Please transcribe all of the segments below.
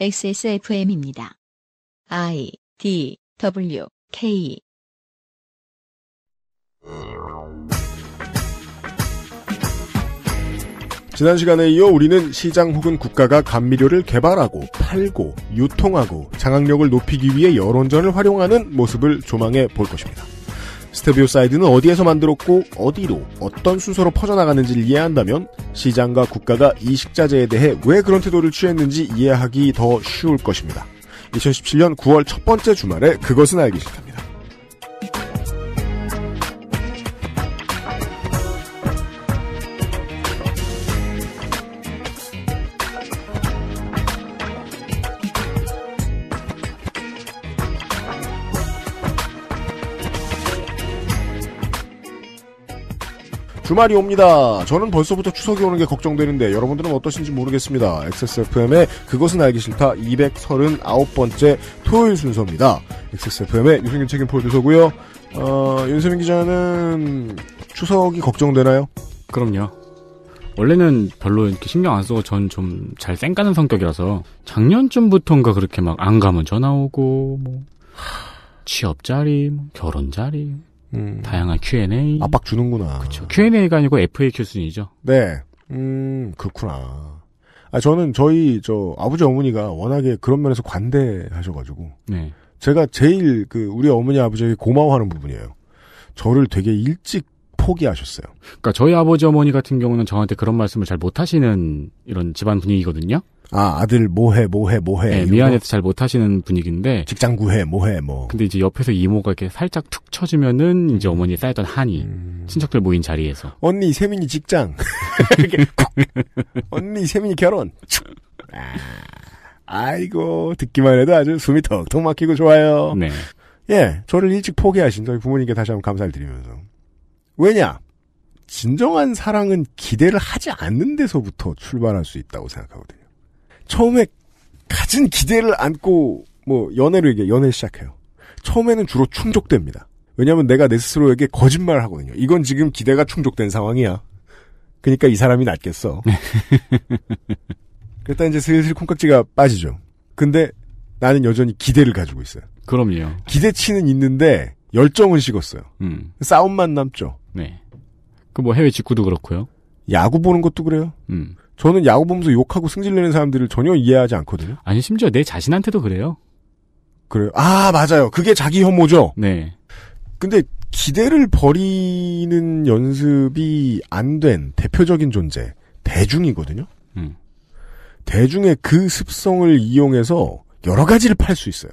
XSFM입니다. I D W K 지난 시간에 이어 우리는 시장 혹은 국가가 감미료를 개발하고 팔고 유통하고 장악력을 높이기 위해 여론전을 활용하는 모습을 조망해 볼 것입니다. 스테비오 사이드는 어디에서 만들었고 어디로 어떤 순서로 퍼져나가는지를 이해한다면 시장과 국가가 이 식자재에 대해 왜 그런 태도를 취했는지 이해하기 더 쉬울 것입니다. 2017년 9월 첫 번째 주말에 그것은 알기 시작합니다 주말이 옵니다. 저는 벌써부터 추석이 오는 게 걱정되는데 여러분들은 어떠신지 모르겠습니다. XSFM의 그것은 알기 싫다 239번째 토요일 순서입니다. XSFM의 유승균 책임 프로듀서고요. 어, 윤세민 기자는 추석이 걱정되나요? 그럼요. 원래는 별로 이렇게 신경 안 쓰고 전 좀 잘 쌩까는 성격이라서 작년쯤부터인가 그렇게 막 안 가면 전화 오고 뭐 취업 자리, 뭐 결혼 자리, 음. 다양한 Q&A 압박 주는구나. 그렇죠. Q&A가 아니고 FAQ 순이죠. 네. 음 그렇구나. 아 저는 저희 저 아버지 어머니가 워낙에 그런 면에서 관대하셔가지고 네. 제가 제일 그 우리 어머니 아버지에게 고마워하는 부분이에요. 저를 되게 일찍 포기하셨어요. 그러니까 저희 아버지 어머니 같은 경우는 저한테 그런 말씀을 잘 못하시는 이런 집안 분위기거든요. 아 아들 뭐해 뭐해 뭐해 네, 미안해서 잘 못하시는 분위기인데 직장 구해 뭐해 뭐 근데 이제 옆에서 이모가 이렇게 살짝 툭 쳐주면은 이제 음. 어머니 쌓였던 한이 음... 친척들 모인 자리에서 언니 세민이 직장 언니 세민이 결혼 아, 아이고 듣기만 해도 아주 숨이 턱턱 막히고 좋아요 네. 예 저를 일찍 포기하신 저희 부모님께 다시 한번 감사를 드리면서 왜냐 진정한 사랑은 기대를 하지 않는 데서부터 출발할 수 있다고 생각하거든요. 처음에 가진 기대를 안고 뭐 연애로 이게 연애 시작해요. 처음에는 주로 충족됩니다. 왜냐하면 내가 내 스스로에게 거짓말을 하거든요. 이건 지금 기대가 충족된 상황이야. 그러니까 이 사람이 낫겠어. 그랬다 이제 슬슬 콩깍지가 빠지죠. 근데 나는 여전히 기대를 가지고 있어요. 그럼요. 기대치는 있는데 열정은 식었어요. 음. 싸움만 남죠. 네. 그 뭐 해외 직구도 그렇고요. 야구 보는 것도 그래요. 음. 저는 야구 보면서 욕하고 승질내는 사람들을 전혀 이해하지 않거든요. 아니 심지어 내 자신한테도 그래요. 그래요. 아 맞아요. 그게 자기 혐오죠. 네. 근데 기대를 버리는 연습이 안 된 대표적인 존재 대중이거든요. 음. 대중의 그 습성을 이용해서 여러 가지를 팔 수 있어요.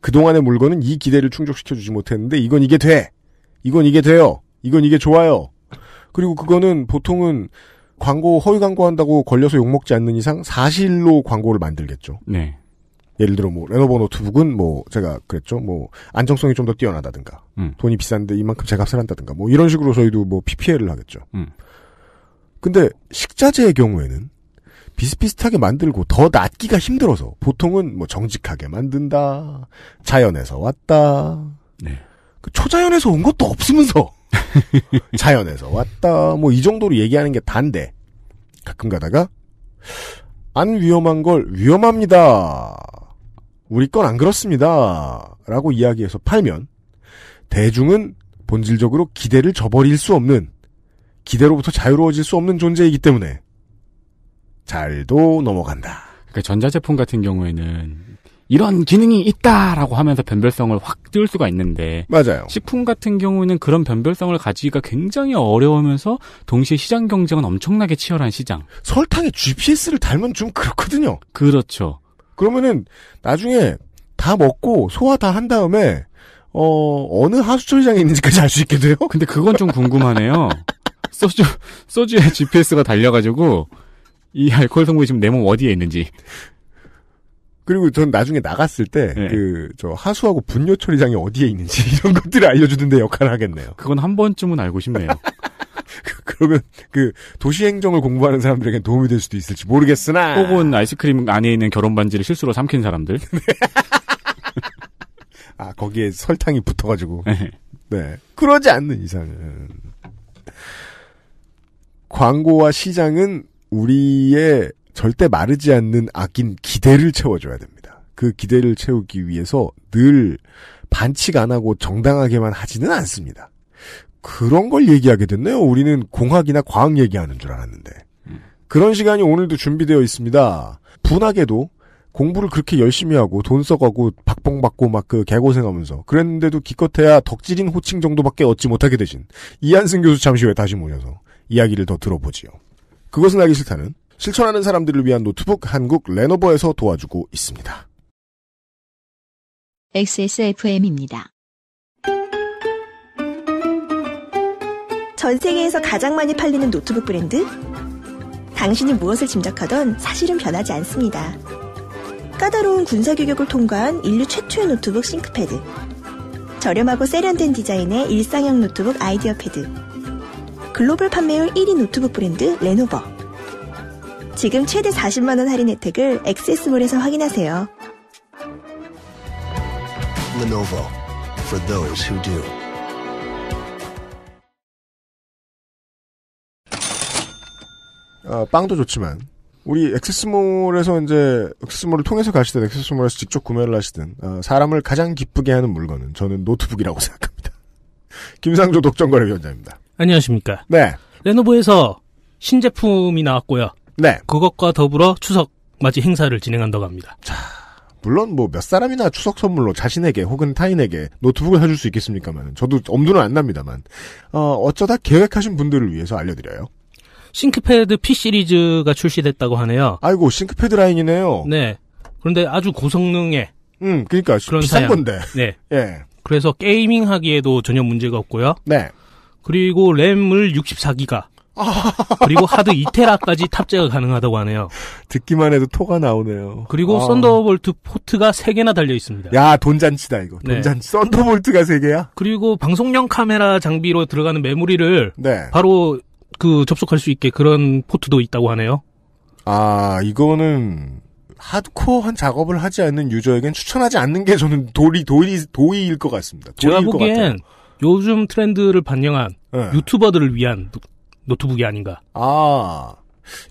그동안의 물건은 이 기대를 충족시켜주지 못했는데 이건 이게 돼. 이건 이게 돼요. 이건 이게 좋아요. 그리고 그거는 보통은 광고 허위 광고한다고 걸려서 욕 먹지 않는 이상 사실로 광고를 만들겠죠. 네. 예를 들어 뭐 레노버 노트북은 뭐 제가 그랬죠. 뭐 안정성이 좀 더 뛰어나다든가 음. 돈이 비싼데 이만큼 제값을 한다든가 뭐 이런 식으로 저희도 뭐 PPL을 하겠죠. 음. 근데 식자재의 경우에는 비슷비슷하게 만들고 더 낫기가 힘들어서 보통은 뭐 정직하게 만든다 자연에서 왔다 네. 그 초자연에서 온 것도 없으면서 자연에서 왔다. 뭐 이 정도로 얘기하는 게 단데 가끔 가다가 안 위험한 걸 위험합니다. 우리 건 안 그렇습니다. 라고 이야기해서 팔면 대중은 본질적으로 기대를 저버릴 수 없는 기대로부터 자유로워질 수 없는 존재이기 때문에 잘도 넘어간다. 그러니까 전자제품 같은 경우에는 이런 기능이 있다라고 하면서 변별성을 확 띄울 수가 있는데 맞아요. 식품 같은 경우는 에 그런 변별성을 가지기가 굉장히 어려우면서 동시에 시장 경쟁은 엄청나게 치열한 시장. 설탕에 GPS를 달면 좀 그렇거든요. 그렇죠. 그러면은 나중에 다 먹고 소화 다 한 다음에 어 어느 하수처리장에 있는지까지 알 수 있게 돼요? 근데 그건 좀 궁금하네요. 소주 소주에 GPS가 달려가지고 이 알코올 성분이 지금 내 몸 어디에 있는지 그리고 전 나중에 나갔을 때, 네. 그, 저, 하수하고 분뇨 처리장이 어디에 있는지 이런 것들을 알려주는데 역할을 하겠네요. 그건 한 번쯤은 알고 싶네요. 그, 그러면 그 도시행정을 공부하는 사람들에겐 도움이 될 수도 있을지 모르겠으나. 혹은 아이스크림 안에 있는 결혼 반지를 실수로 삼킨 사람들. 네. 아, 거기에 설탕이 붙어가지고. 네. 네. 그러지 않는 이상은. 광고와 시장은 우리의 절대 마르지 않는 악인 기대를 채워줘야 됩니다. 그 기대를 채우기 위해서 늘 반칙 안 하고 정당하게만 하지는 않습니다. 그런 걸 얘기하게 됐네요. 우리는 공학이나 과학 얘기하는 줄 알았는데. 그런 시간이 오늘도 준비되어 있습니다. 분하게도 공부를 그렇게 열심히 하고 돈 써가고 박봉받고 막 그 개고생하면서 그랬는데도 기껏해야 덕질인 호칭 정도밖에 얻지 못하게 되신 이한승 교수 잠시 후에 다시 모셔서 이야기를 더 들어보지요. 그것은 알기 싫다는 실천하는 사람들을 위한 노트북 한국 레노버에서 도와주고 있습니다. XSFM입니다. 전 세계에서 가장 많이 팔리는 노트북 브랜드? 당신이 무엇을 짐작하던 사실은 변하지 않습니다. 까다로운 군사 규격을 통과한 인류 최초의 노트북 싱크패드. 저렴하고 세련된 디자인의 일상형 노트북 아이디어패드. 글로벌 판매율 1위 노트북 브랜드 레노버. 지금 최대 40만원 할인 혜택을 엑세스몰에서 확인하세요. Lenovo for those who do. 아, 빵도 좋지만 우리 엑세스몰에서 이제 엑세스몰을 통해서 가시든 엑세스몰에서 직접 구매를 하시든 아, 사람을 가장 기쁘게 하는 물건은 저는 노트북이라고 생각합니다. 김상조 독점거래위원장입니다. 안녕하십니까? 네. 레노버에서 신제품이 나왔고요. 네. 그것과 더불어 추석 맞이 행사를 진행한다고 합니다. 자, 물론 뭐 몇 사람이나 추석 선물로 자신에게 혹은 타인에게 노트북을 사줄 수 있겠습니까만 저도 엄두는 안 납니다만 어, 어쩌다 계획하신 분들을 위해서 알려드려요. 싱크패드 P 시리즈가 출시됐다고 하네요. 아이고 싱크패드 라인이네요. 네. 그런데 아주 고성능의 음, 그러니까 그런 비싼 사양. 건데. 네. 예. 그래서 게이밍 하기에도 전혀 문제가 없고요. 네. 그리고 램을 64기가. 그리고 하드 이테라까지 탑재가 가능하다고 하네요. 듣기만 해도 토가 나오네요. 그리고 아. 썬더볼트 포트가 3개나 달려 있습니다. 야, 돈잔치다, 이거. 돈잔치. 네. 썬더볼트가 3개야? 그리고 방송용 카메라 장비로 들어가는 메모리를 네. 바로 그 접속할 수 있게 그런 포트도 있다고 하네요. 아, 이거는 하드코어한 작업을 하지 않는 유저에겐 추천하지 않는 게 저는 도리, 도리, 도의일 것 같습니다. 도의일 제가 보기엔 요즘 트렌드를 반영한 네. 유튜버들을 위한 노트북이 아닌가. 아,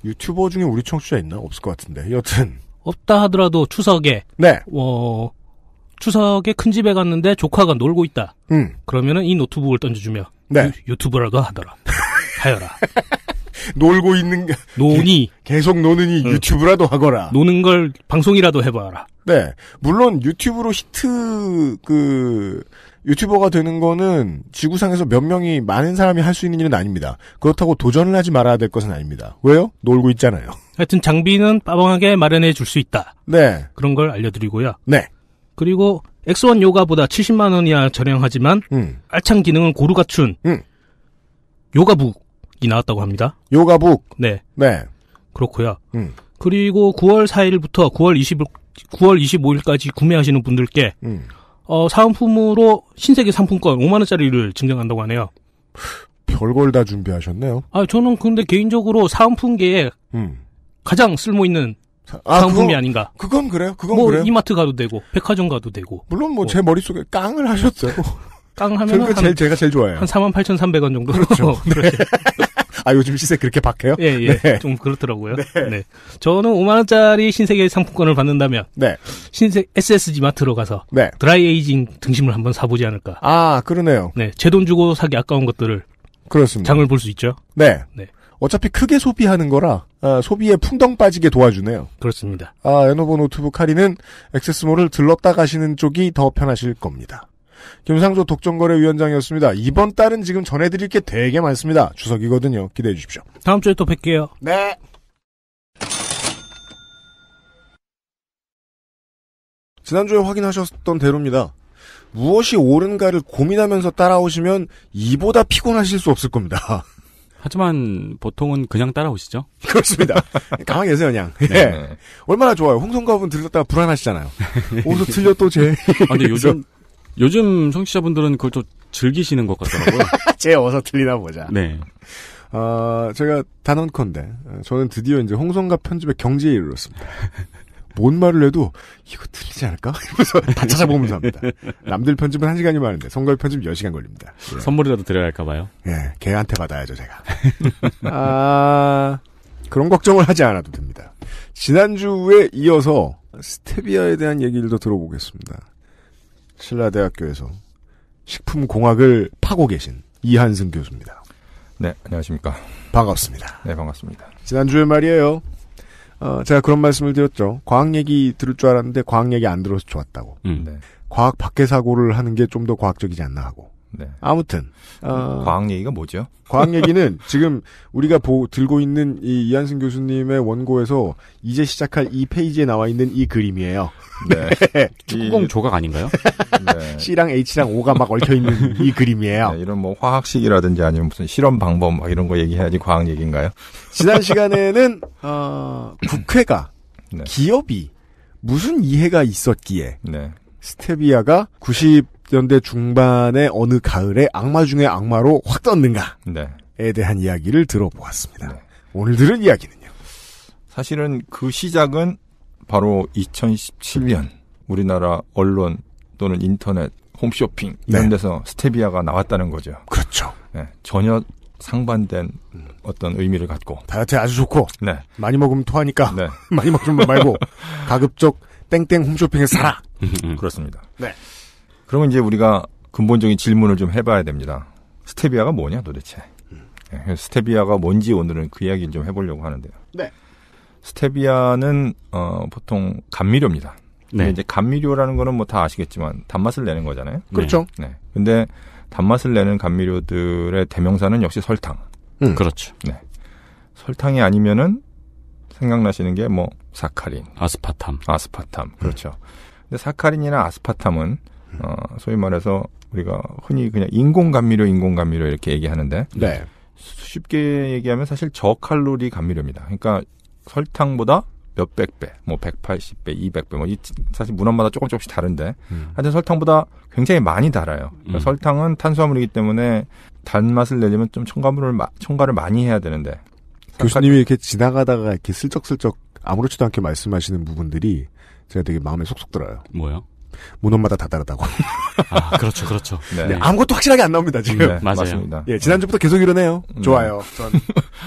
유튜버 중에 우리 청취자 있나? 없을 것 같은데. 여튼. 없다 하더라도 추석에. 네. 어, 추석에 큰 집에 갔는데 조카가 놀고 있다. 음. 그러면은 이 노트북을 던져주며. 네. 유, 튜브라고 하더라. 하여라. 놀고 있는 노니 계속 노느니 응. 유튜브라도 하거라. 노는 걸 방송이라도 해봐라. 네, 물론 유튜브로 히트 그 유튜버가 되는 거는 지구상에서 몇 명이 많은 사람이 할 수 있는 일은 아닙니다. 그렇다고 도전을 하지 말아야 될 것은 아닙니다. 왜요? 놀고 있잖아요. 하여튼 장비는 빠방하게 마련해 줄 수 있다. 네. 그런 걸 알려드리고요. 네. 그리고 X1 요가보다 70만 원이야 저렴하지만 음. 알찬 기능은 고루 갖춘 음. 요가북이 나왔다고 합니다. 요가북. 네. 네. 그렇고요. 음. 그리고 9월 4일부터 9월 2 0 9월 25일까지 구매하시는 분들께 음. 어, 사은품으로 신세계 상품권 5만원짜리를 증정한다고 하네요. 별걸 다 준비하셨네요. 아, 저는 근데 개인적으로 사은품계에 음. 가장 쓸모 있는 아, 상품이 그건, 아닌가. 그건 그래요. 그건 뭐 그래요. 이마트 가도 되고 백화점 가도 되고. 물론 뭐제 뭐. 머릿속에 깡을 하셨죠. 깡 하면 은 그 제가 제일 좋아해요. 한 48,300원 정도. 그렇죠. 네. 아 요즘 시세 그렇게 바뀌어요 예, 예. 네. 좀 그렇더라고요. 네. 네. 저는 5만 원짜리 신세계 상품권을 받는다면 네. 신세 SSG 마트로 가서 네. 드라이 에이징 등심을 한번 사보지 않을까. 아 그러네요. 네, 제 돈 주고 사기 아까운 것들을 그렇습니다. 장을 볼 수 있죠. 네. 네. 어차피 크게 소비하는 거라 아, 소비에 풍덩 빠지게 도와주네요. 그렇습니다. 아, 에노버 노트북 할인은 액세스몰을 들렀다 가시는 쪽이 더 편하실 겁니다. 김상조 독점거래위원장이었습니다. 이번 달은 지금 전해드릴 게 되게 많습니다. 주석이거든요. 기대해 주십시오. 다음 주에 또 뵐게요. 네. 지난주에 확인하셨던 대로입니다. 무엇이 옳은가를 고민하면서 따라오시면 이보다 피곤하실 수 없을 겁니다. 하지만 보통은 그냥 따라오시죠? 그렇습니다. 가만히 계세요, 그냥. 네. 예. 얼마나 좋아요. 홍성가분 들렸다가 불안하시잖아요. 어디서 틀렸또 제. 아, 근데 요즘 그렇죠? 요즘 청취자분들은 그걸 또 즐기시는 것 같더라고요. 제 어서 틀리나 보자. 네. 아, 제가 단언컨대 저는 드디어 이제 홍성갑 편집의 경지에 이르렀습니다. 뭔 말을 해도 이거 틀리지 않을까? 이러면서 다 찾아보면서 합니다. 남들 편집은 1 시간이 많은데 성갑 편집 10시간 걸립니다. 예. 선물이라도 드려야 할까 봐요. 예, 걔한테 받아야죠, 제가. 아, 그런 걱정을 하지 않아도 됩니다. 지난주에 이어서 스테비아에 대한 얘기를 더 들어보겠습니다. 신라대학교에서 식품공학을 파고 계신 이한승 교수입니다. 네, 안녕하십니까. 반갑습니다. 네, 반갑습니다. 지난주에 말이에요. 어, 제가 그런 말씀을 드렸죠. 과학 얘기 들을 줄 알았는데 과학 얘기 안 들어서 좋았다고. 음. 네. 과학 밖의 사고를 하는 게 좀 더 과학적이지 않나 하고. 네. 아무튼 어, 과학 얘기가 뭐죠? 과학 얘기는 지금 우리가 보, 들고 있는 이 이한승 교수님의 원고에서 이제 시작할 이 페이지에 나와 있는 이 그림이에요. 네. 축구공 조각 아닌가요? 네. C랑 H랑 O가 막 얽혀 있는 이 그림이에요. 네, 이런 뭐 화학식이라든지 아니면 무슨 실험 방법 막 이런 거 얘기해야지 과학 얘기인가요? 지난 시간에는 어, 국회가 네. 기업이 무슨 이해가 있었기에 네. 스테비아가 90 1960년대 중반의 어느 가을에 악마 중에 악마로 확 떴는가에 네. 대한 이야기를 들어보았습니다. 네. 오늘 들은 이야기는요. 사실은 그 시작은 바로 2017년 우리나라 언론 또는 인터넷 홈쇼핑 이런 네. 데서 스테비아가 나왔다는 거죠. 그렇죠. 네, 전혀 상반된 음. 어떤 의미를 갖고 다이어트에 아주 좋고 네. 많이 먹으면 토하니까 네. 많이 먹지 말고 가급적 땡땡 홈쇼핑에 사라. 음, 음. 그렇습니다. 네. 그러면 이제 우리가 근본적인 질문을 좀 해봐야 됩니다. 스테비아가 뭐냐 도대체? 음. 예, 스테비아가 뭔지 오늘은 그 이야기를 좀 해보려고 하는데요. 네. 스테비아는 어, 보통 감미료입니다. 네. 이제 감미료라는 거는 뭐 다 아시겠지만 단맛을 내는 거잖아요. 네. 그렇죠. 네. 네. 근데 단맛을 내는 감미료들의 대명사는 역시 설탕. 음. 그렇죠. 네. 설탕이 아니면은 생각나시는 게 뭐 사카린, 아스파탐, 아스파탐. 그렇죠. 음. 근데 사카린이나 아스파탐은 어, 소위 말해서 우리가 흔히 그냥 인공감미료, 인공감미료 이렇게 얘기하는데 네. 쉽게 얘기하면 사실 저칼로리 감미료입니다. 그러니까 설탕보다 몇백 배, 뭐 180배, 200배, 뭐 이, 사실 문헌마다 조금 조금씩 다른데 음. 하여튼 설탕보다 굉장히 많이 달아요. 그러니까 음. 설탕은 탄수화물이기 때문에 단맛을 내려면 좀 첨가물을 첨가를 많이 해야 되는데 교수님이 이렇게 지나가다가 이렇게 슬쩍슬쩍 아무렇지도 않게 말씀하시는 부분들이 제가 되게 마음에 속속 들어요. 뭐요? 문헌마다 다 다르다고. 아, 그렇죠, 그렇죠. 네. 네, 아무것도 확실하게 안 나옵니다, 지금. 네, 음, 맞아요. 맞습니다. 예, 지난주부터 계속 이러네요. 음. 좋아요, 전.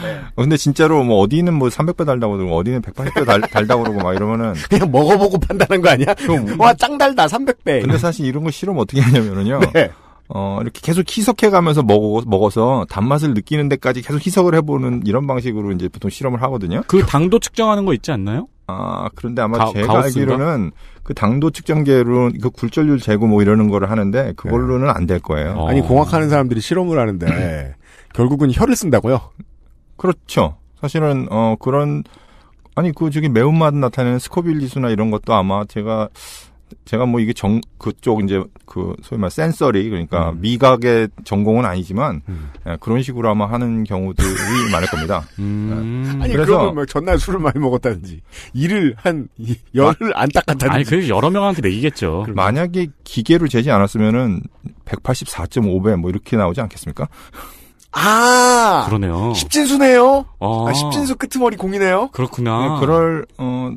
네. 근데 진짜로 뭐 어디는 뭐 300배 달다고 그러고 어디는 180배 달, 달다고 그러고 막 이러면은. 그냥 먹어보고 판다는거 아니야? 그럼, 와, 짱 달다, 300배. 근데 사실 이런 거 싫으면 어떻게 하냐면은요. 네. 어, 이렇게 계속 희석해 가면서 먹어, 먹어서 단맛을 느끼는 데까지 계속 희석을 해보는 이런 방식으로 이제 보통 실험을 하거든요. 그 당도 측정하는 거 있지 않나요? 아, 그런데 아마 가, 제가 가오스인가? 알기로는 그 당도 측정제로 그 굴절률 재고 뭐 이러는 거를 하는데 그걸로는 안 될 거예요. 어. 아니 공학하는 사람들이 실험을 하는데 결국은 혀를 쓴다고요? 그렇죠. 사실은 어 그런 아니 그 저기 매운맛 나타내는 스코빌리수나 이런 것도 아마 제가 제가 뭐 이게 정 그쪽 이제 그 소위 말 센서리 그러니까 음. 미각의 전공은 아니지만 음. 예, 그런 식으로 아마 하는 경우들이 많을 겁니다. 음. 예. 아니 그래서 뭐 전날 술을 많이 먹었다든지 이를 한 열을 안 닦았다든지 아니 그래 여러 명한테 매기겠죠. 만약에 기계를 재지 않았으면은 184.5배 뭐 이렇게 나오지 않겠습니까? 아 그러네요. 십진수네요. 아, 아 십진수 끄트머리 공이네요. 그렇구나. 네, 그럴 어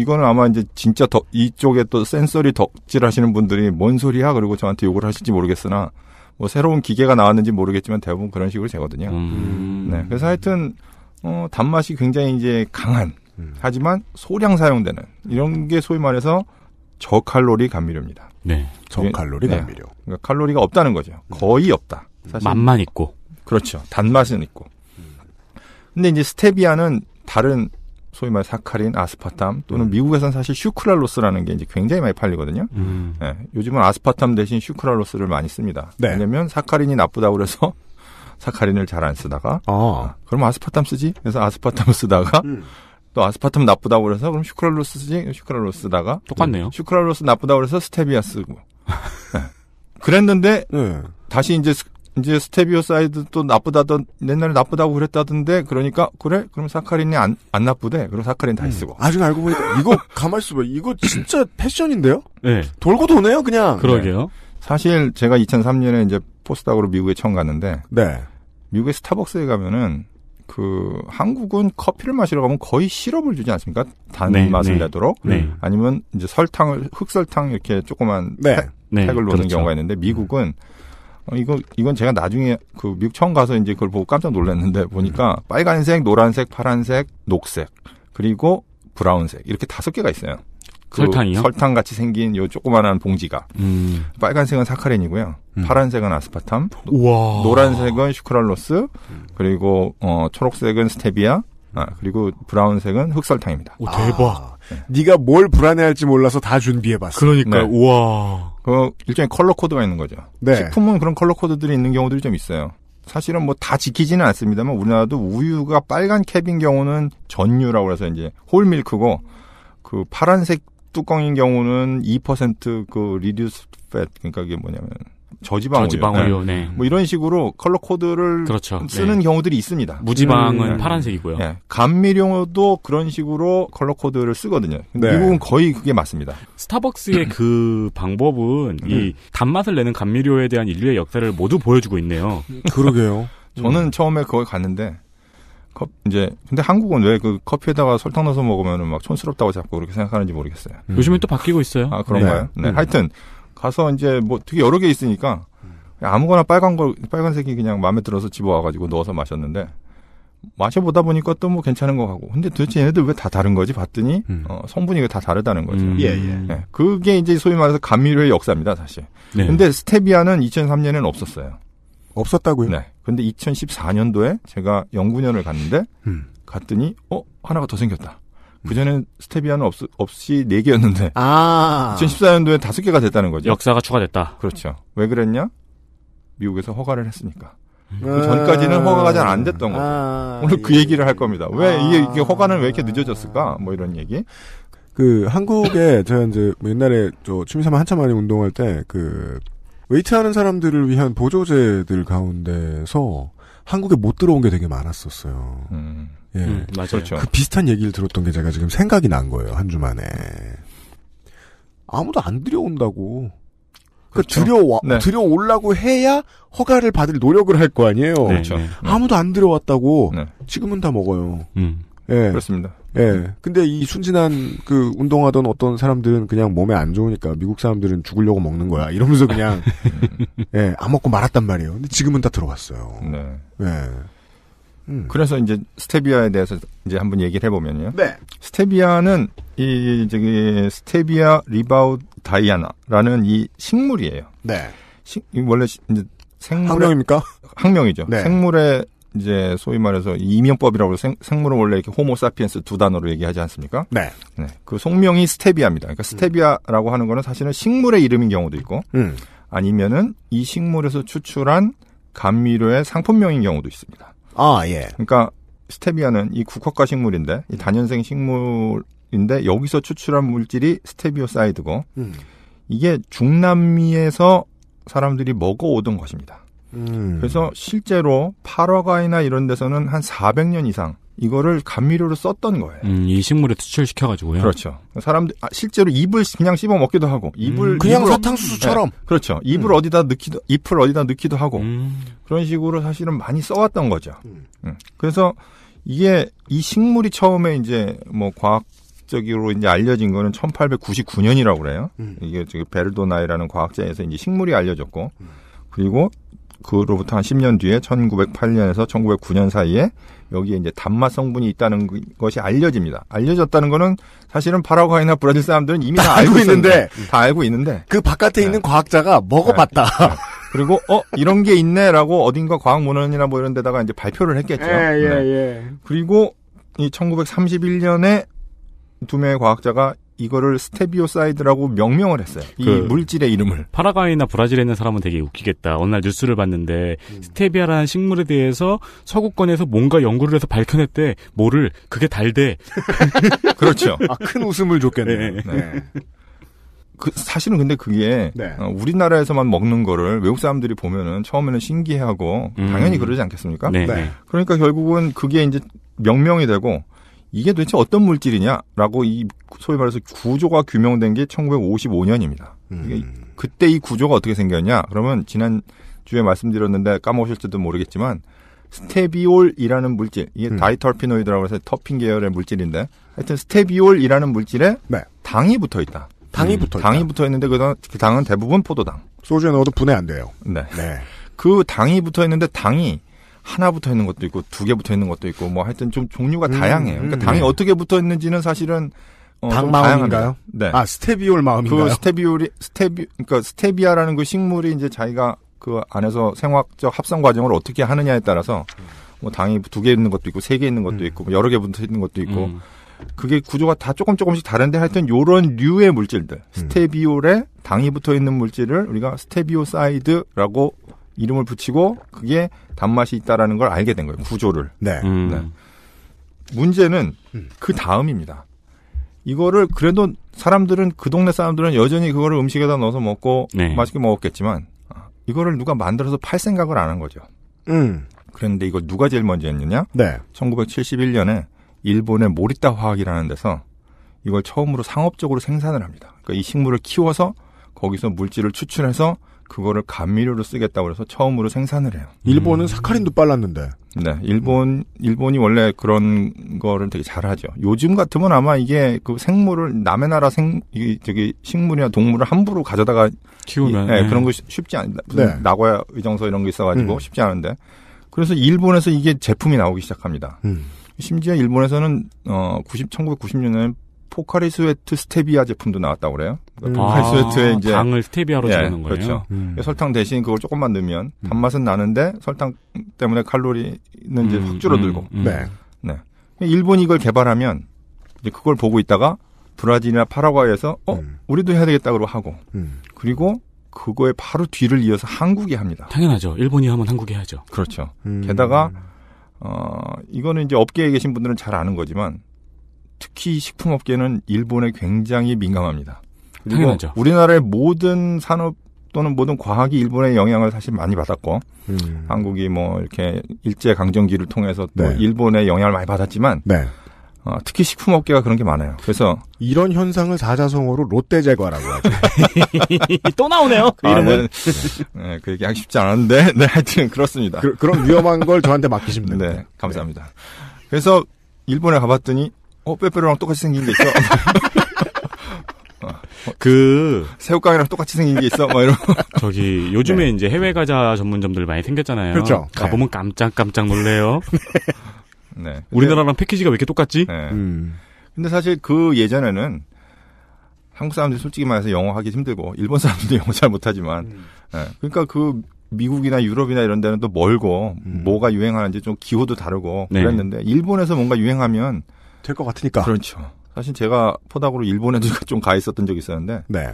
이거는 아마 이제 진짜 더 이쪽에 또 센서리 덕질 하시는 분들이 뭔 소리야 그리고 저한테 욕을 하실지 모르겠으나 뭐 새로운 기계가 나왔는지 모르겠지만 대부분 그런 식으로 되거든요. 음. 네. 그래서 하여튼 어 단맛이 굉장히 이제 강한 음. 하지만 소량 사용되는 이런 게 소위 말해서 저칼로리 감미료입니다. 네. 저칼로리 네. 감미료. 그러니까 칼로리가 없다는 거죠. 음. 거의 없다. 사실. 맛만 있고. 그렇죠. 단맛은 있고. 음. 근데 이제 스테비아는 다른 소위 말해 사카린, 아스파탐 또는 음. 미국에선 사실 슈크랄로스라는 게 이제 굉장히 많이 팔리거든요. 음. 네, 요즘은 아스파탐 대신 슈크랄로스를 많이 씁니다. 네. 왜냐면 사카린이 나쁘다고 그래서 사카린을 잘 안 쓰다가 아. 예, 그럼 아스파탐 쓰지? 그래서 아스파탐 쓰다가 음. 또 아스파탐 나쁘다고 그래서 그럼 슈크랄로스 쓰지? 슈크랄로스 쓰다가 음. 똑같네요. 음. 슈크랄로스 나쁘다고 그래서 스테비아 쓰고 예. 그랬는데 네. 다시 이제 이제 스테비오사이드 또 나쁘다던 옛날에 나쁘다고 그랬다던데 그러니까 그래 그럼 사카린이 안, 안 나쁘대 그럼 사카린 다시 음. 쓰고 아직 알고 보니까 이거 가만 있어봐 이거 진짜 패션인데요? 네 돌고 도네요 그냥 그러게요. 네. 사실 제가 2003년에 이제 포스닥으로 미국에 처음 갔는데 네. 미국의 스타벅스에 가면은 그 한국은 커피를 마시러 가면 거의 시럽을 주지 않습니까? 단맛을 네, 네, 내도록 네. 아니면 이제 설탕을 흑설탕 이렇게 조그만 네. 팩, 네, 을 놓는 그렇죠. 경우가 있는데 미국은 음. 어, 이거 이건 제가 나중에 그 미국 처음 가서 이제 그걸 보고 깜짝 놀랐는데 보니까 음. 빨간색, 노란색, 파란색, 녹색 그리고 브라운색 이렇게 다섯 개가 있어요. 그 설탕이요? 설탕 같이 생긴 요 조그만한 봉지가 음. 빨간색은 사카린이고요. 음. 파란색은 아스파탐, 우와. 노란색은 슈크랄로스, 그리고 어 초록색은 스테비아, 아, 그리고 브라운색은 흑설탕입니다. 오 대박. 아, 네. 네가 뭘 불안해할지 몰라서 다 준비해봤어. 그러니까 네. 우와. 그 일종의 컬러 코드가 있는 거죠. 네. 식품은 그런 컬러 코드들이 있는 경우들이 좀 있어요. 사실은 뭐 다 지키지는 않습니다만 우리나라도 우유가 빨간 캡인 경우는 전유라고 해서 이제 홀밀크고 그 파란색 뚜껑인 경우는 2%그 리듀스 팻 그러니까 이게 뭐냐면 저지방 저지방오류 네. 네. 뭐 이런 식으로 컬러 코드를 그렇죠. 쓰는 네. 경우들이 있습니다. 무지방은 음. 파란색이고요. 네. 감미료도 그런 식으로 컬러 코드를 쓰거든요. 네. 미국은 거의 그게 맞습니다. 스타벅스의 그 음. 방법은 음. 이 단맛을 내는 감미료에 대한 인류의 역사를 모두 보여주고 있네요. 그러게요. 저는 음. 처음에 그걸 갔는데 컵 이제 근데 한국은 왜 그 커피에다가 설탕 넣어서 먹으면막 촌스럽다고 자꾸 그렇게 생각하는지 모르겠어요. 요즘에 음. 또 바뀌고 있어요. 아 그런가요? 네. 네. 음. 하여튼 가서 이제 뭐 되게 여러 개 있으니까 아무거나 빨간 걸 빨간색이 그냥 마음에 들어서 집어 와가지고 넣어서 마셨는데 마셔보다 보니까 또 뭐 괜찮은 거 같고 근데 도대체 얘네들 왜 다 다른 거지 봤더니 음. 어, 성분이 다 다르다는 거죠. 음. 예, 예. 네, 그게 이제 소위 말해서 감미료의 역사입니다 사실. 네. 근데 스테비아는 2003년에는 없었어요. 없었다고요? 네. 근데 2014년도에 제가 영구년을 갔는데 음. 갔더니 어 하나가 더 생겼다. 그전엔 스테비아는 없, 없이 4개였는데. 아. 2014년도에 5개가 됐다는 거죠. 역사가 추가됐다. 그렇죠. 왜 그랬냐? 미국에서 허가를 했으니까. 음. 그 전까지는 허가가 잘 안 됐던 거죠. 아, 오늘 그 예. 얘기를 할 겁니다. 왜 아. 이게, 이게 허가는 왜 이렇게 늦어졌을까? 뭐 이런 얘기. 그 한국에 제가 이제 옛날에 저 취미삼아 한참 많이 운동할 때 그 웨이트 하는 사람들을 위한 보조제들 가운데서 한국에 못 들어온 게 되게 많았었어요. 음. 예. 음, 맞아요. 그렇죠. 그 비슷한 얘기를 들었던 게 제가 지금 생각이 난 거예요. 한 주 만에. 아무도 안 들여온다고. 그러니까 그렇죠. 그러니까 들여와, 네. 들여오려고 해야 허가를 받을 노력을 할 거 아니에요. 네, 그렇죠. 네. 아무도 안 들여왔다고 네. 지금은 다 먹어요. 음. 예. 그렇습니다. 예. 근데 이 순진한 그 운동하던 어떤 사람들은 그냥 몸에 안 좋으니까 미국 사람들은 죽으려고 먹는 거야. 이러면서 그냥 음. 예, 안 먹고 말았단 말이에요. 근데 지금은 다 들어왔어요. 네. 예. 음. 그래서 이제 스테비아에 대해서 이제 한번 얘기를 해보면요. 네. 스테비아는 이 저기 스테비아 리바우 다이아나라는 이 식물이에요. 네. 식 원래 이제 생물 학명입니까? 학명이죠. 네. 생물의 이제 소위 말해서 이명법이라고 생, 생물은 원래 이렇게 호모사피엔스 두 단어로 얘기하지 않습니까? 네. 네. 그 속명이 스테비아입니다. 그러니까 스테비아라고 하는 거는 사실은 식물의 이름인 경우도 있고 음. 아니면은 이 식물에서 추출한 감미료의 상품명인 경우도 있습니다. 아, 예. 그러니까 스테비아는 이 국화과 식물인데 이 음. 단연생 식물인데 여기서 추출한 물질이 스테비오사이드고 음. 이게 중남미에서 사람들이 먹어오던 것입니다. 음. 그래서 실제로 파라과이나 이런 데서는 한 400년 이상 이거를 감미료로 썼던 거예요. 음, 이 식물에 투출시켜가지고요 그렇죠. 사람들 아, 실제로 잎을 그냥 씹어 먹기도 하고 음, 잎을 음, 그냥 잎을 사탕수수처럼 네, 그렇죠. 잎을 음. 어디다 넣기도 잎을 어디다 넣기도 하고 음. 그런 식으로 사실은 많이 써왔던 거죠. 음. 그래서 이게 이 식물이 처음에 이제 뭐 과학적으로 이제 알려진 거는 1899년이라고 그래요. 이게 저기 베르도나이라는 과학자에서 이제 식물이 알려졌고 그리고 그로부터 한 10년 뒤에 1908년에서 1909년 사이에 여기에 이제 단맛 성분이 있다는 그 것이 알려집니다. 알려졌다는 거는 사실은 파라과이나 브라질 사람들은 이미 다, 알고 있는데 다 알고 있는데 그 바깥에 네. 있는 과학자가 먹어봤다. 네. 네. 그리고 어 이런 게 있네라고 어딘가 과학문헌이나 뭐 이런 데다가 이제 발표를 했겠죠. 예, 예, 네. 예. 그리고 이 1931년에 두 명의 과학자가 이거를 스테비오사이드라고 명명을 했어요. 이그 물질의 이름을. 파라과이나 브라질에 있는 사람은 되게 웃기겠다. 어느 날 뉴스를 봤는데 음. 스테비아라는 식물에 대해서 서구권에서 뭔가 연구를 해서 밝혀냈대. 뭐를 그게 달대. 그렇죠. 아, 큰 웃음을 줬겠네요. 네. 네. 그 사실은 근데 그게 네. 어, 우리나라에서만 먹는 거를 외국 사람들이 보면은 처음에는 신기해하고 음. 당연히 그러지 않겠습니까? 네. 네. 그러니까 결국은 그게 이제 명명이 되고 이게 도대체 어떤 물질이냐라고 이 소위 말해서 구조가 규명된 게 1955년입니다. 음. 그때 이 구조가 어떻게 생겼냐? 그러면 지난 주에 말씀드렸는데 까먹으실지도 모르겠지만 스테비올이라는 물질 이게 음. 다이털피노이드라고 해서 터핀 계열의 물질인데 하여튼 스테비올이라는 물질에 네. 당이 붙어 있다. 당이 음. 붙어 있다. 당이 붙어 있는데 그 당은 대부분 포도당. 소주에 넣어도 분해 안 돼요. 네. 네. 그 당이 붙어 있는데 당이 하나 붙어 있는 것도 있고 두 개 붙어 있는 것도 있고 뭐 하여튼 좀 종류가 음, 다양해요. 그러니까 음. 당이 네. 어떻게 붙어 있는지는 사실은 어, 당마음인가요? 네. 아 스테비올 마음인가요? 그 스테비올이 스테비 그러니까 스테비아라는 그 식물이 이제 자기가 그 안에서 생화학적 합성 과정을 어떻게 하느냐에 따라서 뭐 당이 두 개 있는 것도 있고 세 개 있는 것도 음. 있고 뭐 여러 개 붙어 있는 것도 있고 음. 그게 구조가 다 조금 조금씩 다른데 하여튼 요런 류의 물질들 음. 스테비올에 당이 붙어 있는 물질을 우리가 스테비오사이드라고 이름을 붙이고 그게 단맛이 있다라는 걸 알게 된 거예요 구조를. 네. 네. 음. 문제는 그 다음입니다. 이거를 그래도 사람들은 그 동네 사람들은 여전히 그거를 음식에다 넣어서 먹고 네. 맛있게 먹었겠지만 아, 이거를 누가 만들어서 팔 생각을 안 한 거죠. 음. 그런데 이거 누가 제일 먼저 했느냐? 네. 1971년에 일본의 모리타 화학이라는 데서 이걸 처음으로 상업적으로 생산을 합니다. 그러니까 이 식물을 키워서 거기서 물질을 추출해서 그거를 감미료로 쓰겠다고 그래서 처음으로 생산을 해요. 일본은 음. 사카린도 빨랐는데. 네, 일본 일본이 원래 그런 거를 되게 잘하죠. 요즘 같으면 아마 이게 그 생물을 남의 나라 생 이, 저기 식물이나 동물을 함부로 가져다가 키우면 이, 네, 네. 그런 거 쉽지 않. 네. 나고야 의정서 이런 게 있어가지고 음. 쉽지 않은데. 그래서 일본에서 이게 제품이 나오기 시작합니다. 음. 심지어 일본에서는 어 90, 1990년에 포카리 스웨트 스테비아 제품도 나왔다고 그래요. 음. 포카리 스웨트에 아, 이제 당을 스테비아로 예, 주는 거예요. 그렇죠. 음. 설탕 대신 그걸 조금만 넣으면 음. 단맛은 나는데 설탕 때문에 칼로리는 이제 음, 확 줄어들고. 음, 네. 네. 일본이 이걸 개발하면 이제 그걸 보고 있다가 브라질이나 파라과이에서 어 우리도 해야 되겠다 고 하고 그리고 그거에 바로 뒤를 이어서 한국이 합니다. 당연하죠. 일본이 하면 한국이 하죠 그렇죠. 게다가 어, 이거는 이제 업계에 계신 분들은 잘 아는 거지만 특히 식품업계는 일본에 굉장히 민감합니다. 그리고 당연하죠. 우리나라의 모든 산업 또는 모든 과학이 일본의 영향을 사실 많이 받았고 음. 한국이 뭐 이렇게 일제 강점기를 통해서 또 네. 일본의 영향을 많이 받았지만 네. 어, 특히 식품 업계가 그런 게 많아요. 그래서 이런 현상을 사자성어로 롯데 제과라고 하죠. 또 나오네요. 그 아, 이름은. 네, 네, 그 얘기 하기 쉽지 않았는데, 네, 하여튼 그렇습니다. 그, 그럼 위험한 걸 저한테 맡기시면 됩니다. 네, 감사합니다. 그래서 일본에 가봤더니 어, 빼빼로랑 똑같이 생긴 게 있어. 그 새우깡이랑 똑같이 생긴 게 있어. 막 이런. 저기 요즘에 네. 이제 해외 과자 전문점들 많이 생겼잖아요. 그렇죠. 가보면 네. 깜짝깜짝 놀래요. 네. 네. 우리나라랑 패키지가 왜 이렇게 똑같지? 네. 음. 근데 사실 그 예전에는 한국 사람들이 솔직히 말해서 영어 하기 힘들고 일본 사람들도 영어 잘 못하지만 음. 네. 그러니까 그 미국이나 유럽이나 이런 데는 또 멀고 음. 뭐가 유행하는지 좀 기호도 다르고 네. 그랬는데 일본에서 뭔가 유행하면 될것 같으니까. 그렇죠. 사실 제가 포닥으로 일본에도 좀가 있었던 적이 있었는데. 네.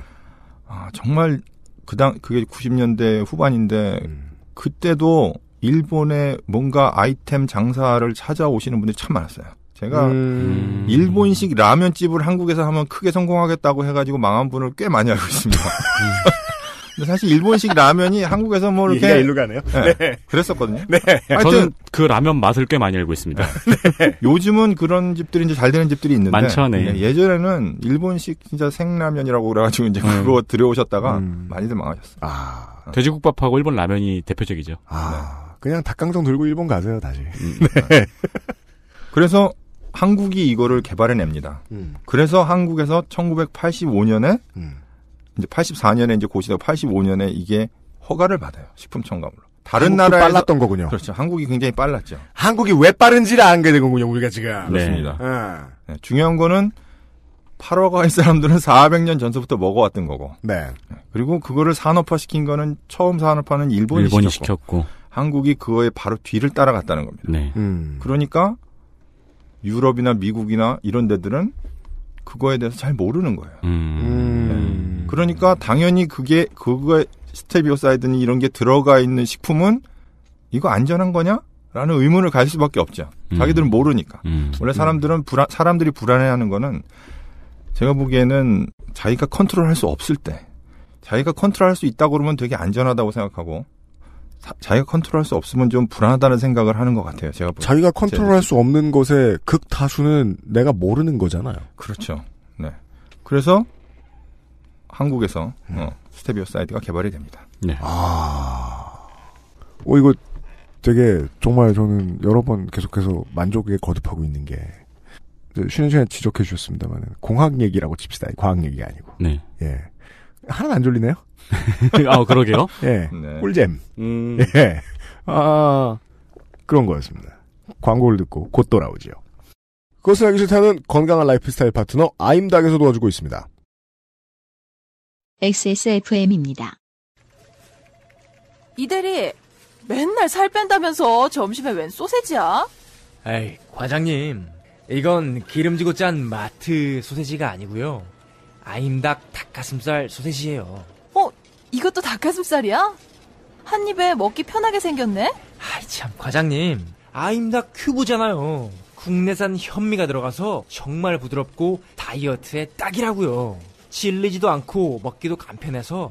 아, 정말 그당 그게 90년대 후반인데 음. 그때도 일본에 뭔가 아이템 장사를 찾아오시는 분들이 참 많았어요. 제가 음... 일본식 라면집을 한국에서 하면 크게 성공하겠다고 해가지고 망한 분을 꽤 많이 알고 있습니다. 근데 사실 일본식 라면이 한국에서 뭐 이렇게 일로 가네요. 네. 네. 그랬었거든요. 네. 하여튼 저는 그 라면 맛을 꽤 많이 알고 있습니다. 네. 요즘은 그런 집들이 이제 잘 되는 집들이 있는데 많잖아요. 네. 예, 예전에는 일본식 진짜 생라면이라고 그래가지고 이제 음. 그거 들여오셨다가 음. 많이들 망하셨어요. 아 어. 돼지국밥하고 일본 라면이 대표적이죠. 아 그냥 닭강정 들고 일본 가세요 다시. 음. 네. 네. 그래서 한국이 이거를 개발해냅니다. 음. 그래서 한국에서 1985년에 음. 이제 84년에 이제 고시되고 85년에 이게 허가를 받아요. 식품첨가물로. 다른 나라 빨랐던 거군요. 그렇죠. 한국이 굉장히 빨랐죠. 한국이 왜 빠른지를 안게 된 거군요. 우리가 지금. 네. 그렇습니다. 네. 네. 중요한 거는 8호가이 사람들은 400년 전서부터 먹어왔던 거고. 네. 네 그리고 그거를 산업화 시킨 거는 처음 산업화는 일본이, 일본이 시켰고, 시켰고, 한국이 그거에 바로 뒤를 따라갔다는 겁니다. 네. 음. 그러니까 유럽이나 미국이나 이런 데들은 그거에 대해서 잘 모르는 거예요. 음. 음. 네. 그러니까 당연히 그게 그거에 스테비오사이드니 이런 게 들어가 있는 식품은 이거 안전한 거냐? 라는 의문을 가질 수밖에 없죠. 음. 자기들은 모르니까. 음. 원래 사람들은 불안 사람들이 불안해하는 거는 제가 보기에는 자기가 컨트롤할 수 없을 때, 자기가 컨트롤할 수 있다고 그러면 되게 안전하다고 생각하고 자기가 컨트롤할 수 없으면 좀 불안하다는 생각을 하는 것 같아요. 제가 자기가 컨트롤할 수 없는 것의 극다수는 내가 모르는 거잖아요. 그렇죠. 네. 그래서 한국에서 음. 어, 스테비오 사이드가 개발이 됩니다. 네. 아, 어 이거 되게 정말 저는 여러 번 계속해서 만족에 거듭하고 있는 게 쉬는 시간에 지적해 주셨습니다만 공학 얘기라고 칩시다. 과학 얘기 아니고. 네. 예. 하나도안 졸리네요. 아, 그러게요. 예. 네. 꿀잼. 음. 예. 아, 그런 거였습니다. 광고를 듣고 곧 돌아오지요. 그것을 알기 싫다는 건강한 라이프스타일 파트너 아임닥에서 도와주고 있습니다. XSFM입니다. 이대리, 맨날 살 뺀다면서 점심에 웬 소세지야? 에이, 과장님. 이건 기름지고 짠 마트 소세지가 아니고요. 아임닭 닭가슴살 소세지예요. 이것도 닭가슴살이야? 한 입에 먹기 편하게 생겼네? 아이 참 과장님 아임다 큐브잖아요 국내산 현미가 들어가서 정말 부드럽고 다이어트에 딱이라고요 질리지도 않고 먹기도 간편해서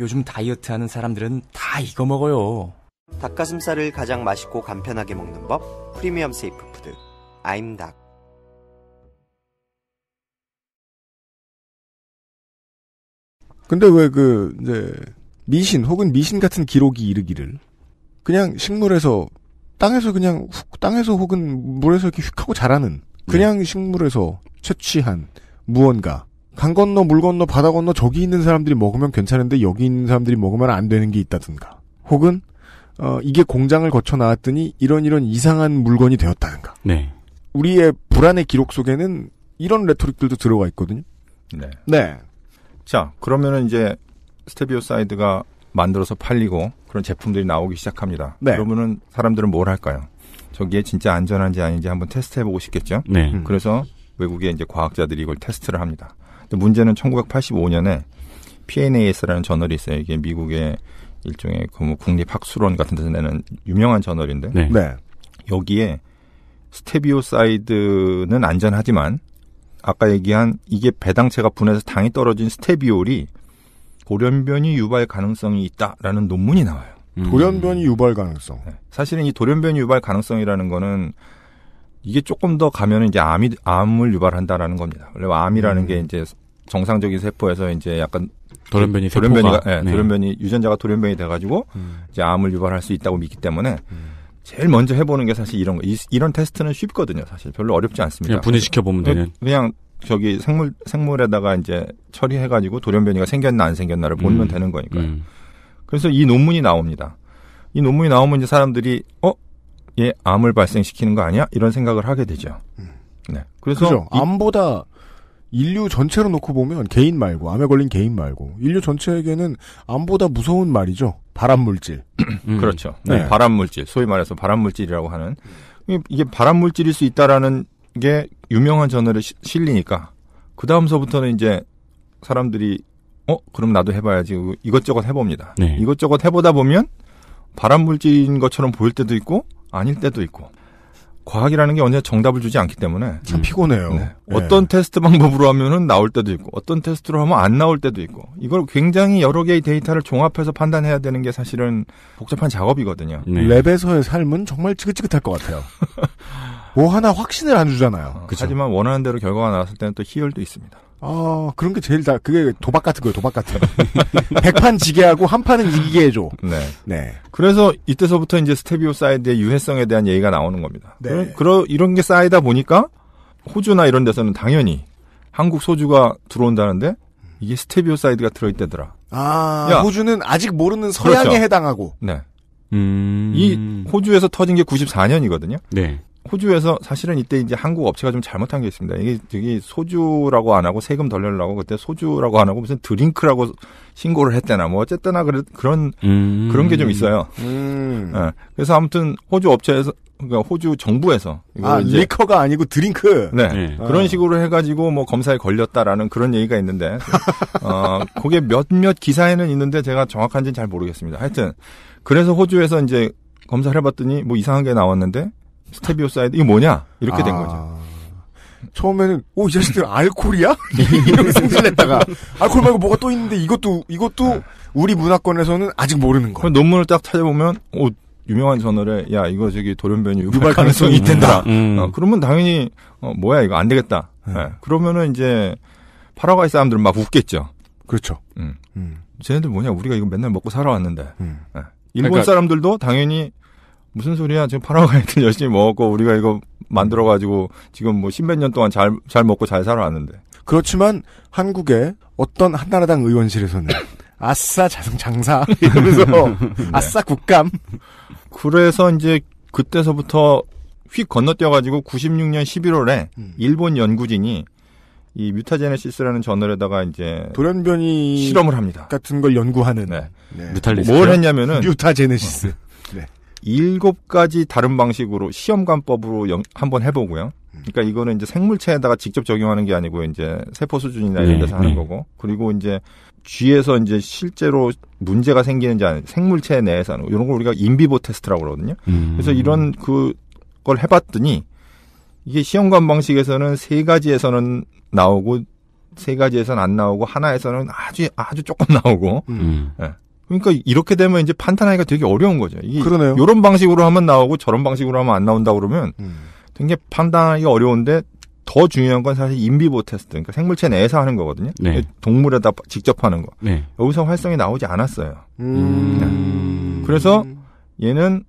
요즘 다이어트 하는 사람들은 다 이거 먹어요 닭가슴살을 가장 맛있고 간편하게 먹는 법 프리미엄 세이프 푸드 아임닭 근데 왜 그 이제 미신 혹은 미신 같은 기록이 이르기를 그냥 식물에서 땅에서 그냥 훅 땅에서 혹은 물에서 이렇게 휙 하고 자라는 네. 그냥 네. 식물에서 채취한 무언가 강 건너 물 건너 바다 건너 저기 있는 사람들이 먹으면 괜찮은데 여기 있는 사람들이 먹으면 안 되는 게 있다든가 혹은 어, 이게 공장을 거쳐 나왔더니 이런 이런 이상한 물건이 되었다든가 네. 우리의 불안의 기록 속에는 이런 레토릭들도 들어가 있거든요. 네. 네. 자, 그러면은 이제 스테비오사이드가 만들어서 팔리고 그런 제품들이 나오기 시작합니다. 네. 그러면은 사람들은 뭘 할까요? 저기에 진짜 안전한지 아닌지 한번 테스트해보고 싶겠죠. 네. 음. 그래서 외국의 이제 과학자들이 이걸 테스트를 합니다. 근데 문제는 1985년에 PNAS라는 저널이 있어요. 이게 미국의 일종의 그 뭐 국립학술원 같은 데서 내는 유명한 저널인데 네. 네. 여기에 스테비오사이드는 안전하지만 아까 얘기한 이게 배당체가 분해서 당이 떨어진 스테비올이 돌연변이 유발 가능성이 있다라는 논문이 나와요. 음. 돌연변이 유발 가능성. 네. 사실은 이 돌연변이 유발 가능성이라는 거는 이게 조금 더 가면은 이제 암이 암을 유발한다라는 겁니다. 원래 암이라는 음. 게 이제 정상적인 세포에서 이제 약간 돌연변이 가돌연변이 네, 예, 네. 돌연변이 유전자가 돌연변이 돼가지고 음. 이제 암을 유발할 수 있다고 믿기 때문에 음. 제일 먼저 해보는 게 사실 이런 거. 이, 이런 테스트는 쉽거든요. 사실 별로 어렵지 않습니다. 그냥 분해시켜 보면 되는. 그냥 저기 생물 생물에다가 이제 처리해가지고 돌연변이가 생겼나 안 생겼나를 보면 음. 되는 거니까요. 음. 그래서 이 논문이 나옵니다. 이 논문이 나오면 이제 사람들이 어? 얘 암을 발생시키는 거 아니야? 이런 생각을 하게 되죠. 음. 네. 그래서 그죠. 암보다 인류 전체로 놓고 보면 개인 말고 암에 걸린 개인 말고 인류 전체에게는 암보다 무서운 말이죠. 발암 물질. 음. 그렇죠. 네. 네 발암 물질. 소위 말해서 발암 물질이라고 하는 이게 발암 물질일 수 있다라는 게 유명한 저널에 실리니까 그 다음서부터는 이제 사람들이 어 그럼 나도 해봐야지 이것저것 해봅니다. 네. 이것저것 해보다 보면 발암 물질인 것처럼 보일 때도 있고 아닐 때도 있고 과학이라는 게 언제 정답을 주지 않기 때문에 참 피곤해요. 네. 예. 어떤 테스트 방법으로 하면은 나올 때도 있고 어떤 테스트로 하면 안 나올 때도 있고 이걸 굉장히 여러 개의 데이터를 종합해서 판단해야 되는 게 사실은 복잡한 작업이거든요. 네. 랩에서의 삶은 정말 지긋지긋할 것 같아요. 뭐 하나 확신을 안 주잖아요. 어, 하지만 원하는 대로 결과가 나왔을 때는 또 희열도 있습니다. 아, 그런 게 제일 다, 그게 도박 같은 거예요, 도박 같은 거. 100판 지게 하고 한 판은 이기게 해줘. 네. 네. 그래서 이때서부터 이제 스테비오 사이드의 유해성에 대한 얘기가 나오는 겁니다. 네. 그런, 그러, 이런 게 쌓이다 보니까 호주나 이런 데서는 당연히 한국 소주가 들어온다는데 이게 스테비오 사이드가 들어있대더라. 아, 야, 호주는 아직 모르는 서양에 그렇죠. 해당하고. 네. 음... 이 호주에서 터진 게 94년이거든요. 네. 호주에서 사실은 이때 이제 한국 업체가 좀 잘못한 게 있습니다. 이게 되게 소주라고 안 하고 세금 덜 내려고 그때 소주라고 안 하고 무슨 드링크라고 신고를 했대나 뭐어쨌든 그런 그런 음. 그런 게 좀 있어요. 음. 네. 그래서 아무튼 호주 업체에서 그러니까 호주 정부에서 아 이제, 리커가 아니고 드링크 네, 네. 어. 그런 식으로 해가지고 뭐 검사에 걸렸다라는 그런 얘기가 있는데 어 그게 몇몇 기사에는 있는데 제가 정확한지는 잘 모르겠습니다. 하여튼 그래서 호주에서 이제 검사를 해봤더니 뭐 이상한 게 나왔는데 스테비오사이드 이거 뭐냐 이렇게 아... 된 거죠. 처음에는 오이 자식들 알콜이야? 이런 생각 했다가 알콜 말고 뭐가 또 있는데 이것도 이것도 우리 문화권에서는 아직 모르는 거. 논문을 딱 찾아보면 오 유명한 저널에 야 이거 저기 돌연변이 유발 가능성이 있댄다. 음. 어, 그러면 당연히 어, 뭐야 이거 안 되겠다. 음. 네. 그러면은 이제 파라과이 사람들은 막 웃겠죠. 그렇죠. 음. 음. 쟤네들 뭐냐 우리가 이거 맨날 먹고 살아왔는데. 네. 일본 그러니까, 사람들도 당연히 무슨 소리야? 지금 파라과이들 열심히 먹었고 우리가 이거 만들어 가지고 지금 뭐 십몇 년 동안 잘 잘 먹고 잘 살아왔는데. 그렇지만 한국의 어떤 한나라당 의원실에서는 아싸 자성 장사 이러면서 네. 아싸 국감. 그래서 이제 그때서부터 휙 건너뛰어가지고 96년 11월에 음. 일본 연구진이 이 뮤타제네시스라는 저널에다가 이제 돌연변이 실험을 합니다. 같은 걸 연구하는 네. 네. 뮤탈리스뭘 했냐면은 뮤타제네시스. 어. 네. 일곱 가지 다른 방식으로 시험관법으로 한번 해보고요. 그러니까 이거는 이제 생물체에다가 직접 적용하는 게 아니고 이제 세포 수준이나 이런 네, 데서 하는 네. 거고 그리고 이제 쥐에서 이제 실제로 문제가 생기는지 아니 생물체 내에서 하는 거. 이런 걸 우리가 인비보 테스트라고 그러거든요. 그래서 음. 이런 그걸 해봤더니 이게 시험관 방식에서는 세 가지에서는 나오고 세 가지에서는 안 나오고 하나에서는 아주 아주 조금 나오고 음. 예. 그러니까 이렇게 되면 이제 판단하기가 되게 어려운 거죠. 이게 그러네요. 이런 방식으로 하면 나오고 저런 방식으로 하면 안 나온다 그러면 음. 되게 판단하기 가 어려운데 더 중요한 건 사실 인비보 테스트, 그러니까 생물체 내에서 하는 거거든요. 네. 동물에다 직접 하는 거. 네. 여기서 활성이 나오지 않았어요. 음... 네. 그래서 얘는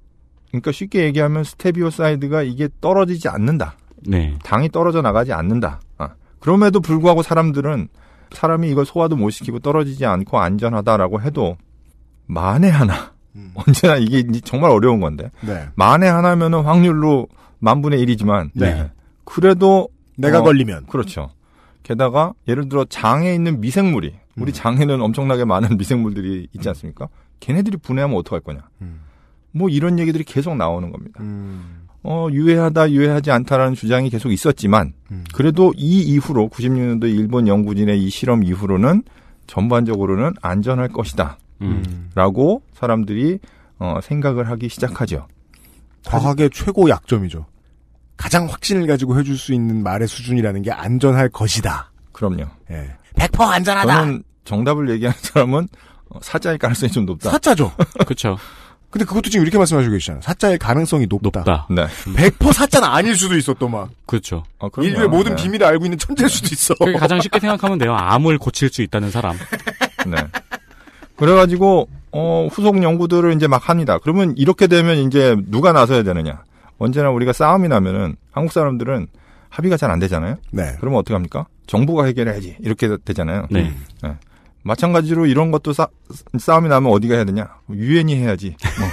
그러니까 쉽게 얘기하면 스테비오사이드가 이게 떨어지지 않는다. 네. 당이 떨어져 나가지 않는다. 아. 그럼에도 불구하고 사람들은 사람이 이걸 소화도 못 시키고 떨어지지 않고 안전하다라고 해도 만에 하나. 음. 언제나 이게 정말 어려운 건데. 네. 만에 하나면은 확률로 만분의 일이지만 네. 네. 그래도 내가 어, 걸리면 그렇죠. 게다가 예를 들어 장에 있는 미생물이 음. 우리 장에는 엄청나게 많은 미생물들이 있지 않습니까? 걔네들이 분해하면 어떡할 거냐. 음. 뭐 이런 얘기들이 계속 나오는 겁니다. 음. 어, 유해하다, 유해하지 않다라는 주장이 계속 있었지만, 음. 그래도 이 이후로, 96년도 일본 연구진의 이 실험 이후로는 전반적으로는 안전할 것이다. 라고 사람들이 어, 생각을 하기 시작하죠. 과학의 최고 약점이죠. 가장 확신을 가지고 해줄 수 있는 말의 수준이라는 게 안전할 것이다. 그럼요. 예. 100% 안전하다. 저는 정답을 얘기하는 사람은 어, 사자일 가능성이 좀 높다. 사자죠. 그렇죠. 근데 그것도 지금 이렇게 말씀하시고 계시잖아요. 사자의 가능성이 높다. 높다. 네. 100% 사자는 아닐 수도 있어, 또 막. 그렇죠. 아, 인류의 모든 네. 비밀을 알고 있는 천재일 수도 있어. 가장 쉽게 생각하면 돼요. 암을 고칠 수 있다는 사람. 네. 그래가지고 어, 후속 연구들을 이제 막 합니다. 그러면 이렇게 되면 이제 누가 나서야 되느냐? 언제나 우리가 싸움이 나면은 한국 사람들은 합의가 잘 안 되잖아요. 네. 그러면 어떻게 합니까? 정부가 해결해야지 이렇게 되잖아요. 네. 네. 마찬가지로 이런 것도 싸, 싸움이 나면 어디가 해야 되냐? 유엔이 해야지. 뭐.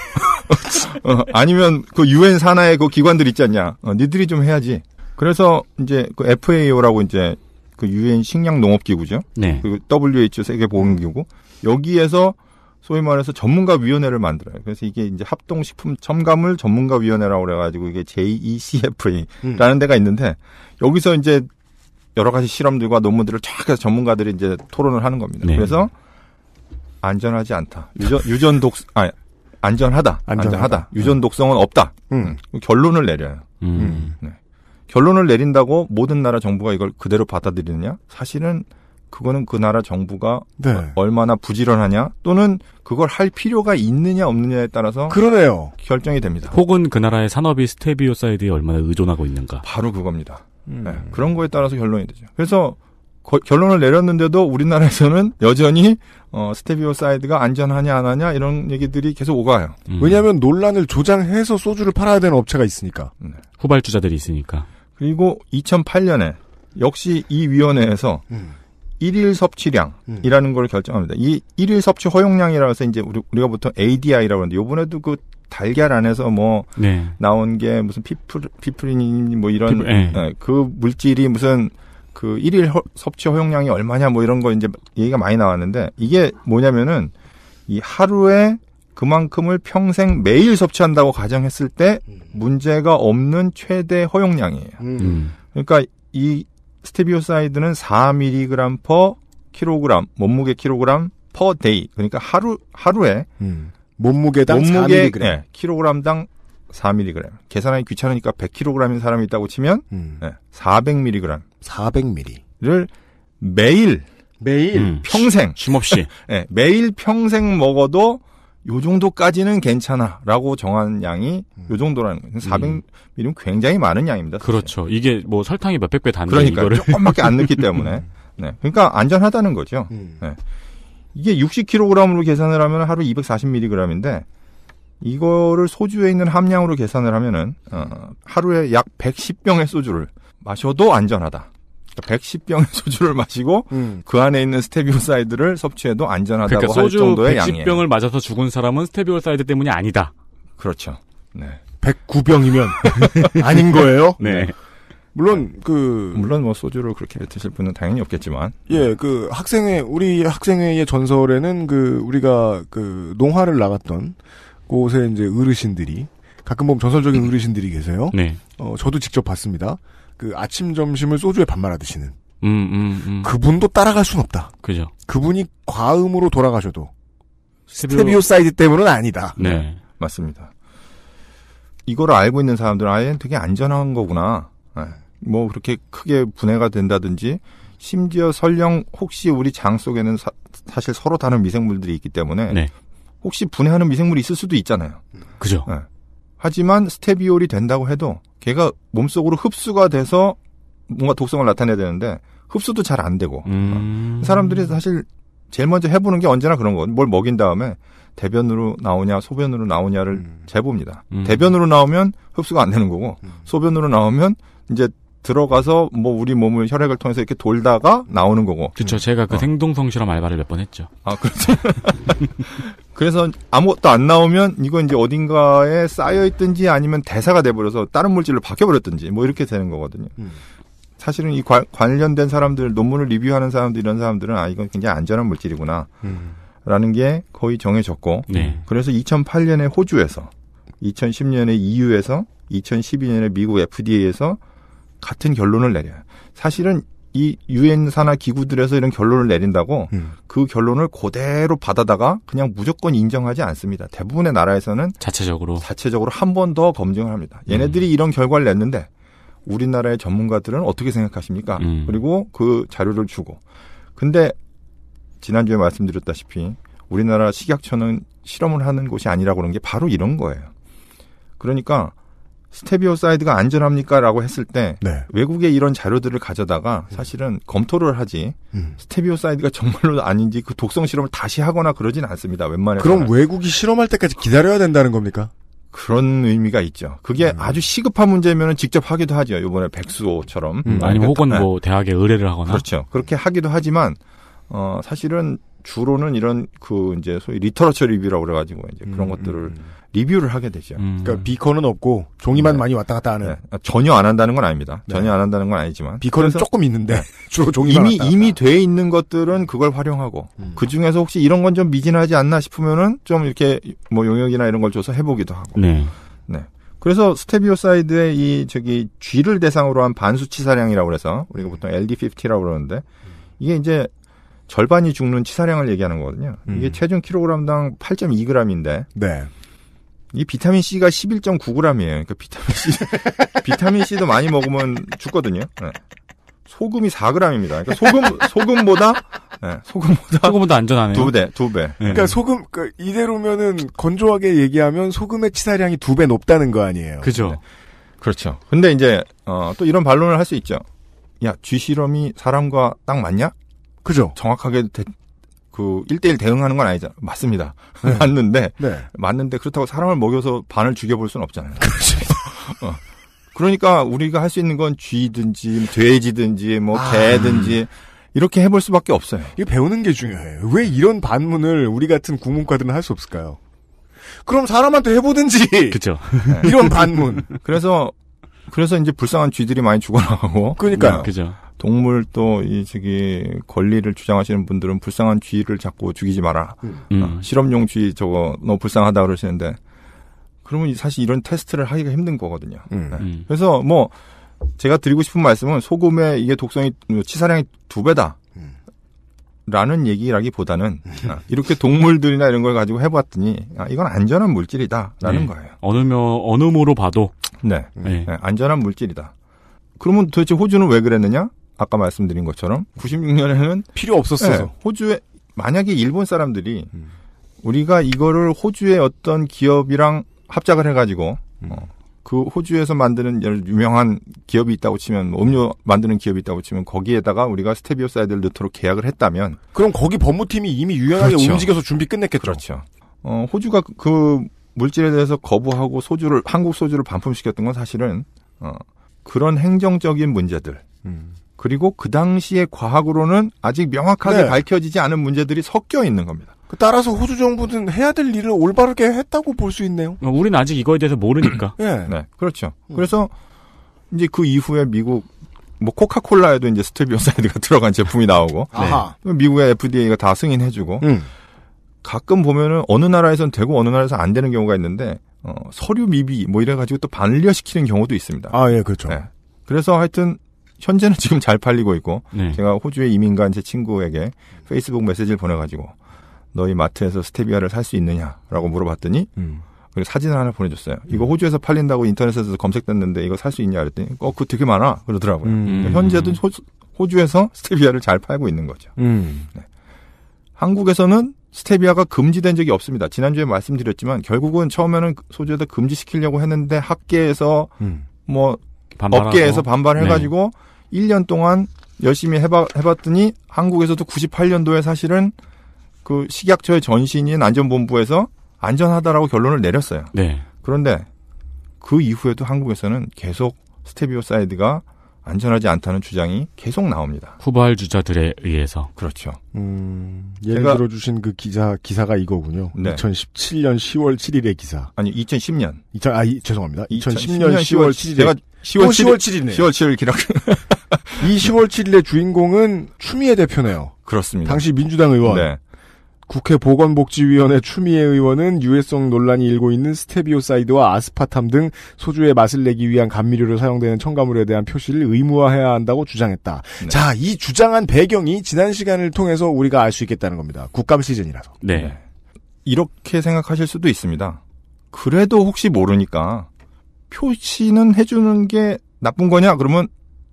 어, 아니면 그 유엔 산하의 그 기관들 있지 않냐? 어, 니들이 좀 해야지. 그래서 이제 그 FAO라고 이제 그 유엔 식량 농업 기구죠. 네. 그리고 WHO 세계 보건 기구. 여기에서 소위 말해서 전문가 위원회를 만들어요. 그래서 이게 이제 합동식품 첨가물 전문가 위원회라고 그래가지고 이게 JECFA라는 음. 데가 있는데 여기서 이제 여러 가지 실험들과 논문들을 쫙 해서 전문가들이 이제 토론을 하는 겁니다. 네. 그래서 안전하지 않다. 유전, 유전 독, 아 안전하다. 안전하다. 안전하다. 음. 유전 독성은 없다. 음. 음. 결론을 내려요. 음. 네. 결론을 내린다고 모든 나라 정부가 이걸 그대로 받아들이느냐? 사실은 그거는 그 나라 정부가 네. 얼마나 부지런하냐 또는 그걸 할 필요가 있느냐 없느냐에 따라서 그러네요. 결정이 됩니다. 혹은 그 나라의 산업이 스테비오사이드에 얼마나 의존하고 있는가. 바로 그겁니다. 음. 네, 그런 거에 따라서 결론이 되죠. 그래서 거, 결론을 내렸는데도 우리나라에서는 여전히 어, 스테비오사이드가 안전하냐 안 하냐 이런 얘기들이 계속 오가요. 음. 왜냐하면 논란을 조장해서 소주를 팔아야 되는 업체가 있으니까. 네. 후발주자들이 있으니까. 그리고 2008년에 역시 이 위원회에서 음. 일일 섭취량이라는 음. 걸 결정합니다. 이 일일 섭취 허용량이라 해서 이제 우리, 우리가 보통 ADI라고 하는데 요번에도 그 달걀 안에서 뭐 네. 나온 게 무슨 피플 피프린 뭐 이런 피프, 예. 네. 그 물질이 무슨 그 일일 허, 섭취 허용량이 얼마냐 뭐 이런 거 이제 얘기가 많이 나왔는데 이게 뭐냐면은 이 하루에 그만큼을 평생 매일 섭취한다고 가정했을 때 음. 문제가 없는 최대 허용량이에요. 음. 그러니까 이 스테비오사이드는 4mg/kg 킬로그램 몸무게 킬로그램 퍼 데이 그러니까 하루 하루에 음. 몸무게당 몸무게 4mg 네, 킬로그램당 4mg 계산하기 귀찮으니까 100kg인 사람이 있다고 치면 음. 네, 400mg 400mg를 매일 매일 음. 평생 쉼 없이 네, 매일 평생 먹어도 요 정도까지는 괜찮아라고 정한 양이 음. 요 정도라는 거예요. 4 0 0미리는 굉장히 많은 양입니다. 사실. 그렇죠. 이게 뭐 설탕이 몇백 배 단데 그러니까 이거를 조금밖에 안 넣기 때문에 음. 네. 그러니까 안전하다는 거죠. 음. 네. 이게 60kg으로 계산을 하면 하루 240mg인데 이거를 소주에 있는 함량으로 계산을 하면은 어, 하루에 약 110병의 소주를 마셔도 안전하다. 그러 110병의 소주를 마시고 음. 그 안에 있는 스테비오사이드를 섭취해도 안전하다고 그러니까 할 정도의 양이에요. 110병을 맞아서 죽은 사람은 스테비오사이드 때문이 아니다. 그렇죠. 네. 109병이면 아닌 거예요? 네. 네. 물론 그 물론 뭐 소주를 그렇게 드실 분은 당연히 없겠지만 예그 학생회 우리 학생회의 전설에는 그 우리가 그 농화를 나갔던 곳에 이제 어르신들이 가끔 보면 전설적인 어르신들이 계세요. 네. 어 저도 직접 봤습니다. 그 아침 점심을 소주에 밥말아 드시는 음, 음, 음. 그분도 따라갈 순 없다. 그죠. 그분이 과음으로 돌아가셔도 스테비오, 사이드 때문은 아니다. 네. 네. 맞습니다. 이거를 알고 있는 사람들은 아예 되게 안전한 거구나. 네. 뭐 그렇게 크게 분해가 된다든지 심지어 설령 혹시 우리 장 속에는 사, 실 서로 다른 미생물들이 있기 때문에 네. 혹시 분해하는 미생물이 있을 수도 있잖아요. 그죠. 네. 하지만 스테비올이 된다고 해도 걔가 몸속으로 흡수가 돼서 뭔가 독성을 나타내야 되는데 흡수도 잘 안 되고 음. 어, 사람들이 사실 제일 먼저 해보는 게 언제나 그런 거. 뭘 먹인 다음에 대변으로 나오냐 소변으로 나오냐를 음. 재봅니다. 음. 대변으로 나오면 흡수가 안 되는 거고 음. 소변으로 나오면 이제 들어가서 뭐 우리 몸을 혈액을 통해서 이렇게 돌다가 나오는 거고. 그렇죠. 제가 그 어. 생동성 실험 알바를 몇 번 했죠. 아 그렇죠. 그래서 아무것도 안 나오면 이건 이제 어딘가에 쌓여 있든지 아니면 대사가 돼버려서 다른 물질로 바뀌어 버렸든지 뭐 이렇게 되는 거거든요. 음. 사실은 이 관, 관련된 사람들 논문을 리뷰하는 사람들 이런 사람들은 아 이건 굉장히 안전한 물질이구나. 음. 라는 게 거의 정해졌고 네. 그래서 2008년에 호주에서 2010년에 EU에서 2012년에 미국 FDA에서 같은 결론을 내려요. 사실은 이유엔 산하 기구들에서 이런 결론을 내린다고 음. 그 결론을 그대로 받아다가 그냥 무조건 인정하지 않습니다. 대부분의 나라에서는 자체적으로 자체적으로 한 번 더 검증을 합니다. 음. 얘네들이 음. 이런 결과를 냈는데 우리나라의 전문가들은 어떻게 생각하십니까? 음. 그리고 그 자료를 주고 근데 지난주에 말씀드렸다시피 우리나라 식약처는 실험을 하는 곳이 아니라 고 그런 게 바로 이런 거예요. 그러니까 스테비오사이드가 안전합니까? 라고 했을 때 네. 외국의 이런 자료들을 가져다가 사실은 검토를 하지 음. 스테비오사이드가 정말로 아닌지 그 독성 실험을 다시 하거나 그러진 않습니다. 웬만해서. 그럼 외국이 실험할 때까지 기다려야 된다는 겁니까? 그런 의미가 있죠. 그게 음. 아주 시급한 문제면은 직접 하기도 하죠. 요번에 백수호처럼. 음, 아니 그러니까 혹은 뭐 네. 대학에 의뢰를 하거나. 그렇죠. 그렇게 하기도 하지만 어 사실은 주로는 이런 그 이제 소위 리터러처 리뷰라고 그래 가지고 이제 그런 음, 것들을 음, 음. 리뷰를 하게 되죠. 음. 그러니까 비커는 없고 종이만 네. 많이 왔다 갔다 하는. 네. 전혀 안 한다는 건 아닙니다. 네. 전혀 안 한다는 건 아니지만 비컨은 조금 있는데 네. 주로 종이만 이미 이미 돼 있는 것들은 그걸 활용하고 음. 그 중에서 혹시 이런 건 좀 미진하지 않나 싶으면은 좀 이렇게 뭐 용역이나 이런 걸 줘서 해보기도 하고. 네. 네. 그래서 스테비오사이드의 이 저기 쥐를 대상으로 한 반수치사량이라고 그래서 우리가 보통 LD50라고 그러는데 이게 이제 절반이 죽는 치사량을 얘기하는 거거든요. 이게 음. 체중 킬로그램당 8.2g인데. 네. 이 비타민 C가 11.9g이에요. 그러니까 비타민 C 비타민 C도 많이 먹으면 죽거든요. 네. 소금이 4g입니다. 그러니까 소금 소금보다 네, 소금보다 소금보다 안전하네요. 두 배, 두 배. 네. 그러니까 소금 그러니까 이대로면은 건조하게 얘기하면 소금의 치사량이 두 배 높다는 거 아니에요. 그죠. 네. 그렇죠. 근데 이제 어, 또 이런 반론을 할 수 있죠. 야, 쥐 실험이 사람과 딱 맞냐? 그죠. 정확하게 대, 그 1대1 대응하는 건 아니잖아. 맞습니다. 네. 맞는데 네. 맞는데 그렇다고 사람을 먹여서 반을 죽여 볼 수는 없잖아요. 그렇죠. 어. 그러니까 우리가 할 수 있는 건 쥐든지 돼지든지 뭐 아... 개든지 이렇게 해볼 수밖에 없어요. 이게 배우는 게 중요해요. 왜 이런 반문을 우리 같은 국문과들은 할 수 없을까요? 그럼 사람한테 해보든지. 그죠. 렇 이런 반문. 그래서 그래서 이제 불쌍한 쥐들이 많이 죽어나가고. 그러니까. 그죠. 동물 또이 저기 권리를 주장하시는 분들은 불쌍한 쥐를 자꾸 죽이지 마라. 음. 어, 실험용 쥐 저거 너무 불쌍하다 그러시는데 그러면 사실 이런 테스트를 하기가 힘든 거거든요. 음. 네. 음. 그래서 뭐 제가 드리고 싶은 말씀은 소금에 이게 독성이 치사량이 두 배다. 음. 라는 얘기라기보다는 음. 아, 이렇게 동물들이나 이런 걸 가지고 해봤더니 아, 이건 안전한 물질이다라는 네. 거예요. 어느 면 어느 모로 봐도 네. 네. 네. 안전한 물질이다. 그러면 도대체 호주는 왜 그랬느냐? 아까 말씀드린 것처럼 96년에는 필요 없었어요. 네, 호주에 만약에 일본 사람들이 음. 우리가 이거를 호주의 어떤 기업이랑 합작을 해가지고 음. 어, 그 호주에서 만드는 유명한 기업이 있다고 치면 뭐 음료 만드는 기업이 있다고 치면 거기에다가 우리가 스테비오사이드를 넣도록 계약을 했다면 그럼 거기 법무팀이 이미 유연하게 그렇죠. 움직여서 준비 끝냈겠죠. 그렇죠. 어, 호주가 그, 그 물질에 대해서 거부하고 소주를 한국 소주를 반품시켰던 건 사실은 어, 그런 행정적인 문제들 음. 그리고 그 당시의 과학으로는 아직 명확하게 네. 밝혀지지 않은 문제들이 섞여 있는 겁니다. 그 따라서 호주 정부는 해야 될 일을 올바르게 했다고 볼 수 있네요. 어, 우리는 아직 이거에 대해서 모르니까. 네. 네. 그렇죠. 음. 그래서 이제 그 이후에 미국 뭐 코카콜라에도 이제 스테비오사이드가 들어간 제품이 나오고 네. 미국의 FDA가 다 승인해주고 음. 가끔 보면은 어느 나라에선 되고 어느 나라에서 안 되는 경우가 있는데 어, 서류 미비 뭐 이래가지고 또 반려시키는 경우도 있습니다. 아예 그렇죠. 네. 그래서 하여튼 현재는 지금 잘 팔리고 있고 네. 제가 호주에 이민간 제 친구에게 페이스북 메시지를 보내가지고 너희 마트에서 스테비아를 살 수 있느냐라고 물어봤더니 음. 그리고 사진을 하나 보내줬어요. 음. 이거 호주에서 팔린다고 인터넷에서 검색됐는데 이거 살 수 있냐 그랬더니 어 그거 되게 많아 그러더라고요. 음. 그러니까 현재도 호주, 에서 스테비아를 잘 팔고 있는 거죠. 음. 네. 한국에서는 스테비아가 금지된 적이 없습니다. 지난주에 말씀드렸지만 결국은 처음에는 소주에다 금지시키려고 했는데 학계에서 음. 뭐 반발하고. 업계에서 반발해가지고 네. 1년 동안 열심히 해봐, 해봤더니 한국에서도 98년도에 사실은 그 식약처의 전신인 안전본부에서 안전하다라고 결론을 내렸어요. 네. 그런데 그 이후에도 한국에서는 계속 스테비오사이드가 안전하지 않다는 주장이 계속 나옵니다. 후발주자들에 의해서. 그렇죠. 음, 예를 들어주신 그 기사, 기사가 이거군요. 네. 2017년 10월 7일의 기사. 아니, 2010년. 2 0 아, 이, 죄송합니다. 2010년, 2010년 10월 7일에. 제가 10월, 10월 7일이네요. 10월 7일 기록. 이 10월 7일의 주인공은 추미애 대표네요. 그렇습니다. 당시 민주당 의원. 네. 국회 보건복지위원회 추미애 의원은 유해성 논란이 일고 있는 스테비오사이드와 아스파탐 등 소주의 맛을 내기 위한 감미료로 사용되는 첨가물에 대한 표시를 의무화해야 한다고 주장했다. 네. 자, 이 주장한 배경이 지난 시간을 통해서 우리가 알 수 있겠다는 겁니다. 국감 시즌이라서. 네. 네. 이렇게 생각하실 수도 있습니다. 그래도 혹시 모르니까 표시는 해주는 게 나쁜 거냐? 그러면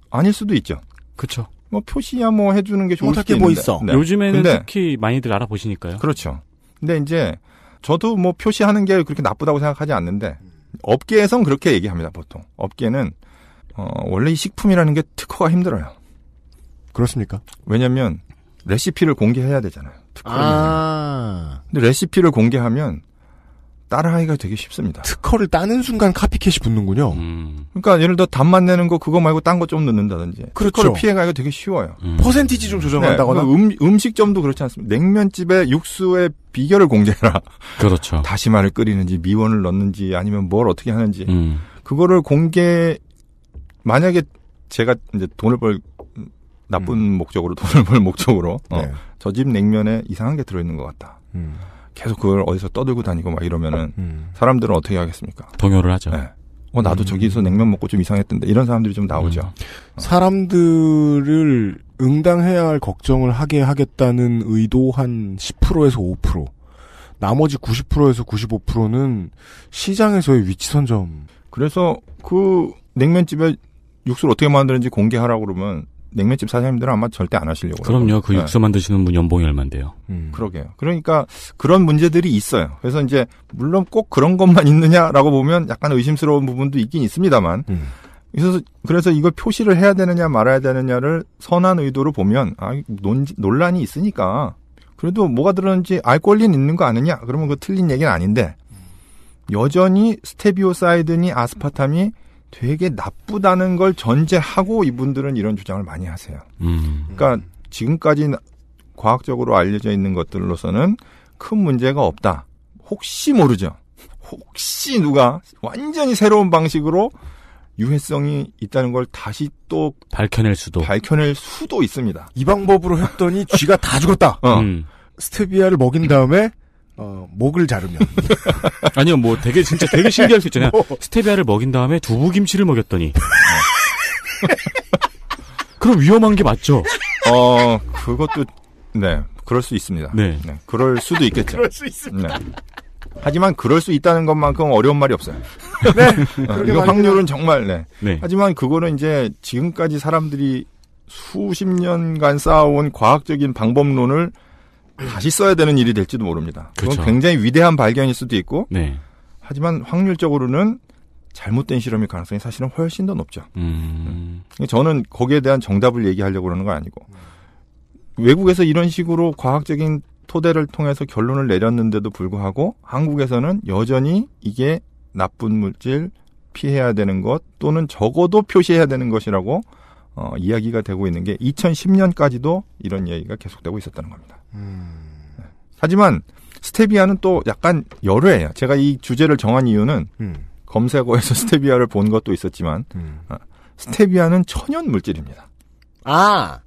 아닐 수도 있죠. 그렇죠. 뭐 표시야 뭐 해주는 게 좋을 뭐 수도 뭐 있어 네. 요즘에는 근데, 특히 많이들 알아보시니까요. 그렇죠. 근데 이제 저도 뭐 표시하는 게 그렇게 나쁘다고 생각하지 않는데 업계에선 그렇게 얘기합니다. 보통 업계는 어, 원래 이 식품이라는 게 특허가 힘들어요. 그렇습니까? 왜냐면 레시피를 공개해야 되잖아요. 특허. 아. 근데 레시피를 공개하면 따라하기가 되게 쉽습니다. 특허를 따는 순간 카피캣이 붙는군요. 음. 그러니까 예를 들어 단맛 내는 거 그거 말고 딴 거 좀 넣는다든지. 그렇죠. 특허를 피해가기가 되게 쉬워요. 음. 퍼센티지 좀 조정한다거나. 네, 그 음, 식점도 그렇지 않습니다. 냉면집에 육수의 비결을 공개해라. 그렇죠. 다시마를 끓이는지 미원을 넣는지 아니면 뭘 어떻게 하는지. 음. 그거를 공개 만약에 제가 이제 돈을 벌 나쁜 음. 목적으로 돈을 벌 목적으로 어, 네. 저집 냉면에 이상한 게 들어있는 것 같다. 음. 계속 그걸 어디서 떠들고 다니고 막 이러면은 음. 사람들은 어떻게 하겠습니까? 동요를 하죠. 네. 어 나도 음. 저기서 냉면 먹고 좀 이상했던데 이런 사람들이 좀 나오죠. 음. 어. 사람들을 응당해야 할 걱정을 하게 하겠다는 의도 한 10%에서 5%. 나머지 90%에서 95%는 시장에서의 위치 선점. 그래서 그 냉면집에 육수를 어떻게 만드는지 공개하라고 그러면 냉면집 사장님들은 아마 절대 안 하시려고. 그럼요. 그 네. 육수 만드시는 분 연봉이 얼만데요 음. 음. 그러게요. 그러니까 그런 문제들이 있어요. 그래서 이제 물론 꼭 그런 것만 있느냐라고 보면 약간 의심스러운 부분도 있긴 있습니다만. 음. 그래서 그래서 이걸 표시를 해야 되느냐 말아야 되느냐를 선한 의도로 보면 아 논, 논란이 있으니까 그래도 뭐가 들었는지 알 권리는 있는 거 아니냐 그러면 그 틀린 얘기는 아닌데 여전히 스테비오사이드니 아스파탐이 되게 나쁘다는 걸 전제하고 이분들은 이런 주장을 많이 하세요. 음. 그러니까 지금까지 과학적으로 알려져 있는 것들로서는 큰 문제가 없다. 혹시 모르죠. 혹시 누가 완전히 새로운 방식으로 유해성이 있다는 걸 다시 또 밝혀낼 수도 밝혀낼 수도 있습니다. 이 방법으로 했더니 쥐가 다 죽었다. 어. 음. 스테비아를 먹인 다음에 어, 목을 자르면. 아니요, 뭐 되게 진짜 되게 신기할 수 있잖아요. 뭐. 스테비아를 먹인 다음에 두부김치를 먹였더니. 어. 그럼 위험한 게 맞죠? 어, 그것도, 네, 그럴 수 있습니다. 네. 네, 그럴 수도 있겠죠. 그럴 수 있습니다. 네. 하지만 그럴 수 있다는 것만큼 어려운 말이 없어요. 네. 어, 이거 확률은 정말, 네. 네. 하지만 그거는 이제 지금까지 사람들이 수십 년간 쌓아온 과학적인 방법론을 다시 써야 되는 일이 될지도 모릅니다. 그건 그렇죠. 굉장히 위대한 발견일 수도 있고 네. 하지만 확률적으로는 잘못된 실험일 가능성이 사실은 훨씬 더 높죠. 음. 음. 저는 거기에 대한 정답을 얘기하려고 그러는 건 아니고 외국에서 이런 식으로 과학적인 토대를 통해서 결론을 내렸는데도 불구하고 한국에서는 여전히 이게 나쁜 물질 피해야 되는 것 또는 적어도 표시해야 되는 것이라고 어, 이야기가 되고 있는 게 2010년까지도 이런 이야기가 계속되고 있었다는 겁니다. 음. 하지만 스테비아는 또 약간 열외예요. 제가 이 주제를 정한 이유는 음. 검색어에서 스테비아를 본 것도 있었지만 음. 아, 스테비아는 천연 물질입니다. 아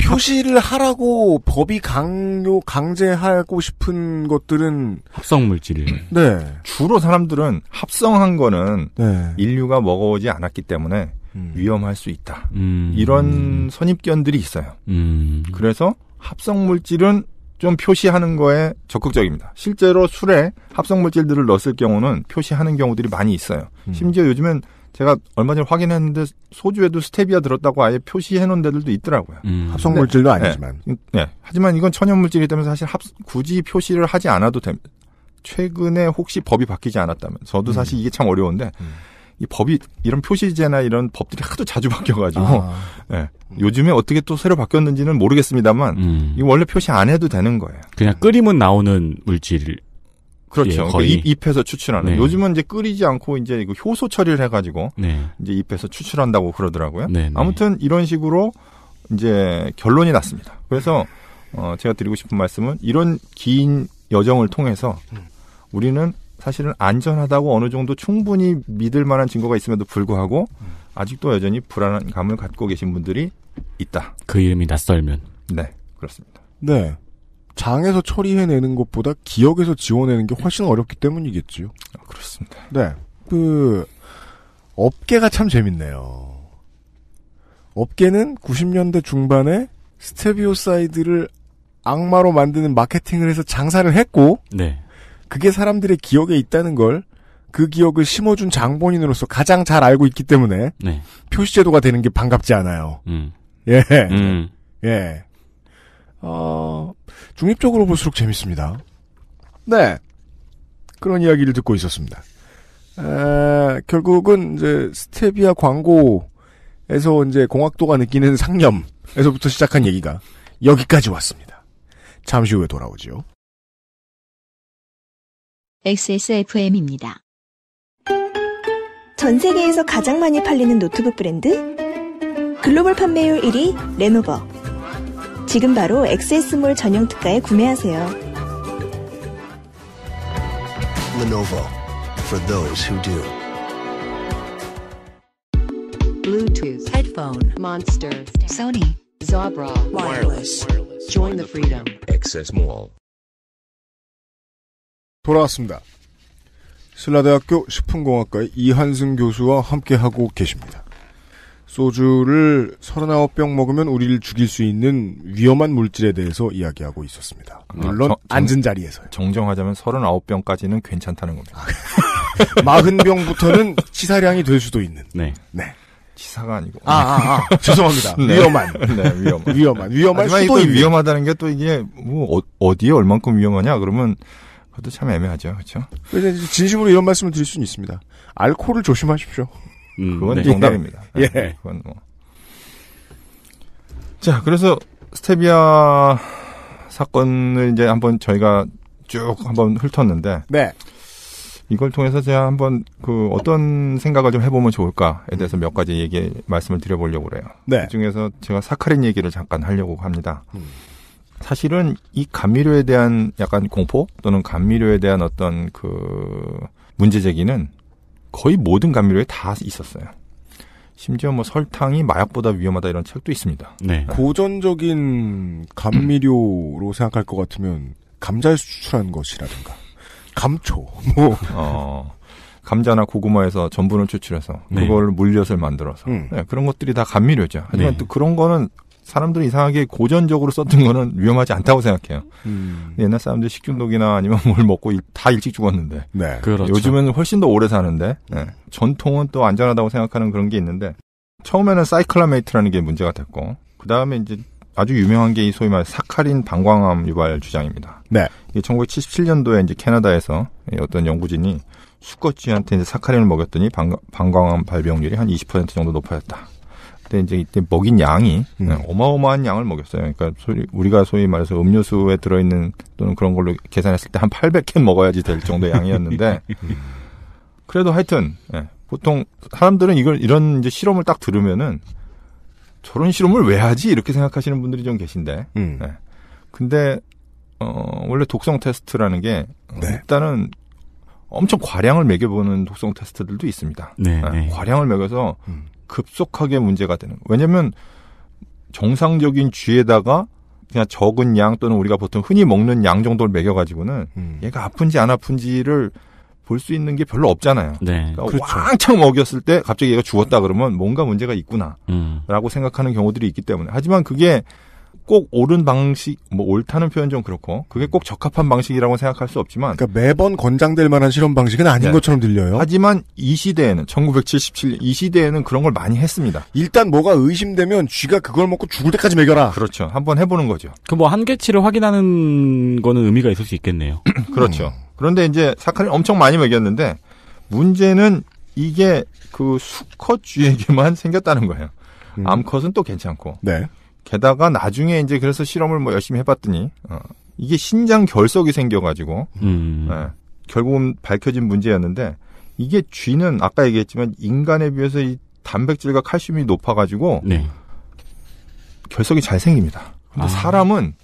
표시를 하라고 법이 강요 강제하고 싶은 것들은 합성 물질이에요. 네. 주로 사람들은 합성한 거는 네. 인류가 먹어오지 않았기 때문에 음. 위험할 수 있다. 음. 이런 선입견들이 있어요. 음. 그래서 합성물질은 좀 표시하는 거에 적극적입니다. 실제로 술에 합성물질들을 넣었을 경우는 표시하는 경우들이 많이 있어요. 음. 심지어 요즘엔 제가 얼마 전에 확인했는데 소주에도 스테비아 들었다고 아예 표시해 놓은 데들도 있더라고요. 음. 합성 물질도 네. 아니지만. 네. 네. 하지만 이건 천연 물질이기 때문에 사실 합, 굳이 표시를 하지 않아도 됩니다. 최근에 혹시 법이 바뀌지 않았다면 저도 음. 사실 이게 참 어려운데 음. 이 법이 이런 표시제나 이런 법들이 하도 자주 바뀌어가지고 아. 예, 요즘에 어떻게 또 새로 바뀌었는지는 모르겠습니다만 음. 이 원래 표시 안 해도 되는 거예요. 그냥 끓이면 나오는 물질. 그렇죠. 예, 그러니 입, 에서 추출하는. 네. 요즘은 이제 끓이지 않고 이제 이거 효소 처리를 해가지고 네. 이제 입에서 추출한다고 그러더라고요. 네, 네. 아무튼 이런 식으로 이제 결론이 났습니다. 그래서 어, 제가 드리고 싶은 말씀은 이런 긴 여정을 통해서 음. 우리는 사실은 안전하다고 어느 정도 충분히 믿을 만한 증거가 있음에도 불구하고 아직도 여전히 불안한 감을 갖고 계신 분들이 있다. 그 이름이 낯설면. 네, 그렇습니다. 네. 장에서 처리해내는 것보다 기억에서 지워내는 게 훨씬 어렵기 때문이겠지요. 아, 그렇습니다. 네. 그, 업계가 참 재밌네요. 업계는 90년대 중반에 스테비오사이드를 악마로 만드는 마케팅을 해서 장사를 했고, 네. 그게 사람들의 기억에 있다는 걸 그 기억을 심어준 장본인으로서 가장 잘 알고 있기 때문에 네. 표시제도가 되는 게 반갑지 않아요. 음. 예, 음. 예. 어, 중립적으로 볼수록 재밌습니다. 네, 그런 이야기를 듣고 있었습니다. 에, 결국은 이제 스테비아 광고에서 이제 공학도가 느끼는 상념에서부터 시작한 얘기가 여기까지 왔습니다. 잠시 후에 돌아오죠 XSFM입니다. 전 세계에서 가장 많이 팔리는 노트북 브랜드? 글로벌 판매율 1위 레노버. 지금 바로 XS몰 전용 특가에 구매하세요. Lenovo for those who do. Bluetooth headphone monster Sony Zabra wireless. Join the freedom. XS Mall. 돌아왔습니다. 신라대학교 식품공학과의 이한승 교수와 함께하고 계십니다. 소주를 39병 먹으면 우리를 죽일 수 있는 위험한 물질에 대해서 이야기하고 있었습니다. 아, 물론 아, 정, 앉은 자리에서 정정하자면 39병까지는 괜찮다는 겁니다. 40병부터는 아, 치사량이 될 수도 있는. 네. 네. 치사가 아니고. 아, 아, 아. 죄송합니다. 네. 위험한. 네, 위험한. 위험한. 위험할 수도 있 위험하다는 게 또 이게 뭐 어, 디에 얼만큼 위험하냐 그러면 그것도 참 애매하죠, 그렇죠? 진심으로 이런 말씀을 드릴 수는 있습니다. 알코올을 조심하십시오. 음, 그건 네. 정답입니다. 예. 네, 그건 뭐. 자, 그래서 스테비아 사건을 이제 한번 저희가 쭉 한번 훑었는데, 네. 이걸 통해서 제가 한번 그 어떤 생각을 좀 해보면 좋을까에 대해서 몇 가지 얘기 말씀을 드려보려고 그래요. 네. 그 중에서 제가 사카린 얘기를 잠깐 하려고 합니다. 음. 사실은 이 감미료에 대한 약간 공포 또는 감미료에 대한 어떤 그 문제 제기는 거의 모든 감미료에 다 있었어요. 심지어 뭐 설탕이 마약보다 위험하다 이런 책도 있습니다. 네. 고전적인 감미료로 생각할 것 같으면 감자에 수출한 것이라든가 감초 뭐 어, 감자나 고구마에서 전분을 추출해서 네. 그걸 네. 물엿을 만들어서 음. 네, 그런 것들이 다 감미료죠. 하지만 네. 또 그런 거는 사람들이 이상하게 고전적으로 썼던 거는 위험하지 않다고 생각해요. 음. 옛날 사람들이 식중독이나 아니면 뭘 먹고 다 일찍 죽었는데. 네. 그렇죠. 요즘은 훨씬 더 오래 사는데 네. 전통은 또 안전하다고 생각하는 그런 게 있는데 처음에는 사이클라메이트라는 게 문제가 됐고 그 다음에 이제 아주 유명한 게 이 소위 말해 사카린 방광암 유발 주장입니다. 네. 이게 1977년도에 이제 캐나다에서 어떤 연구진이 수컷쥐한테 이제 사카린을 먹였더니 방, 방광암 발병률이 한 20% 정도 높아졌다. 근데 이제 이때 먹인 양이 음. 어마어마한 양을 먹였어요. 그러니까 소위 우리가 소위 말해서 음료수에 들어있는 또는 그런 걸로 계산했을 때 한 800캔 먹어야지 될 정도의 양이었는데 음. 그래도 하여튼 예, 보통 사람들은 이걸 이런 이제 실험을 딱 들으면은 저런 실험을 왜 하지 이렇게 생각하시는 분들이 좀 계신데 음. 예. 근데 어 원래 독성 테스트라는 게 네. 일단은 엄청 과량을 매겨보는 독성 테스트들도 있습니다. 네, 예, 네. 과량을 매겨서 음. 급속하게 문제가 되는 거예요. 왜냐하면 정상적인 쥐에다가 그냥 적은 양 또는 우리가 보통 흔히 먹는 양 정도를 먹여가지고는 음. 얘가 아픈지 안 아픈지를 볼 수 있는 게 별로 없잖아요. 네, 그러니까 그렇죠. 왕창 먹였을 때 갑자기 얘가 죽었다 그러면 뭔가 문제가 있구나라고 음. 생각하는 경우들이 있기 때문에 하지만 그게 꼭 옳은 방식, 뭐 옳다는 표현 좀 그렇고 그게 꼭 적합한 방식이라고 생각할 수 없지만 그러니까 매번 권장될 만한 실험 방식은 아닌 네. 것처럼 들려요. 하지만 이 시대에는 1977년 이 시대에는 그런 걸 많이 했습니다. 일단 뭐가 의심되면 쥐가 그걸 먹고 죽을 때까지 먹여라. 그렇죠. 한번 해보는 거죠. 그뭐 한계치를 확인하는 거는 의미가 있을 수 있겠네요. 그렇죠. 음. 그런데 이제 사카린 엄청 많이 먹였는데 문제는 이게 그 수컷 쥐에게만 생겼다는 거예요. 음. 암컷은 또 괜찮고. 네. 게다가 나중에 이제 그래서 실험을 뭐 열심히 해봤더니 어, 이게 신장 결석이 생겨가지고 음. 예, 결국은 밝혀진 문제였는데 이게 쥐는 아까 얘기했지만 인간에 비해서 이 단백질과 칼슘이 높아가지고 네. 결석이 잘 생깁니다. 근데 아. 사람은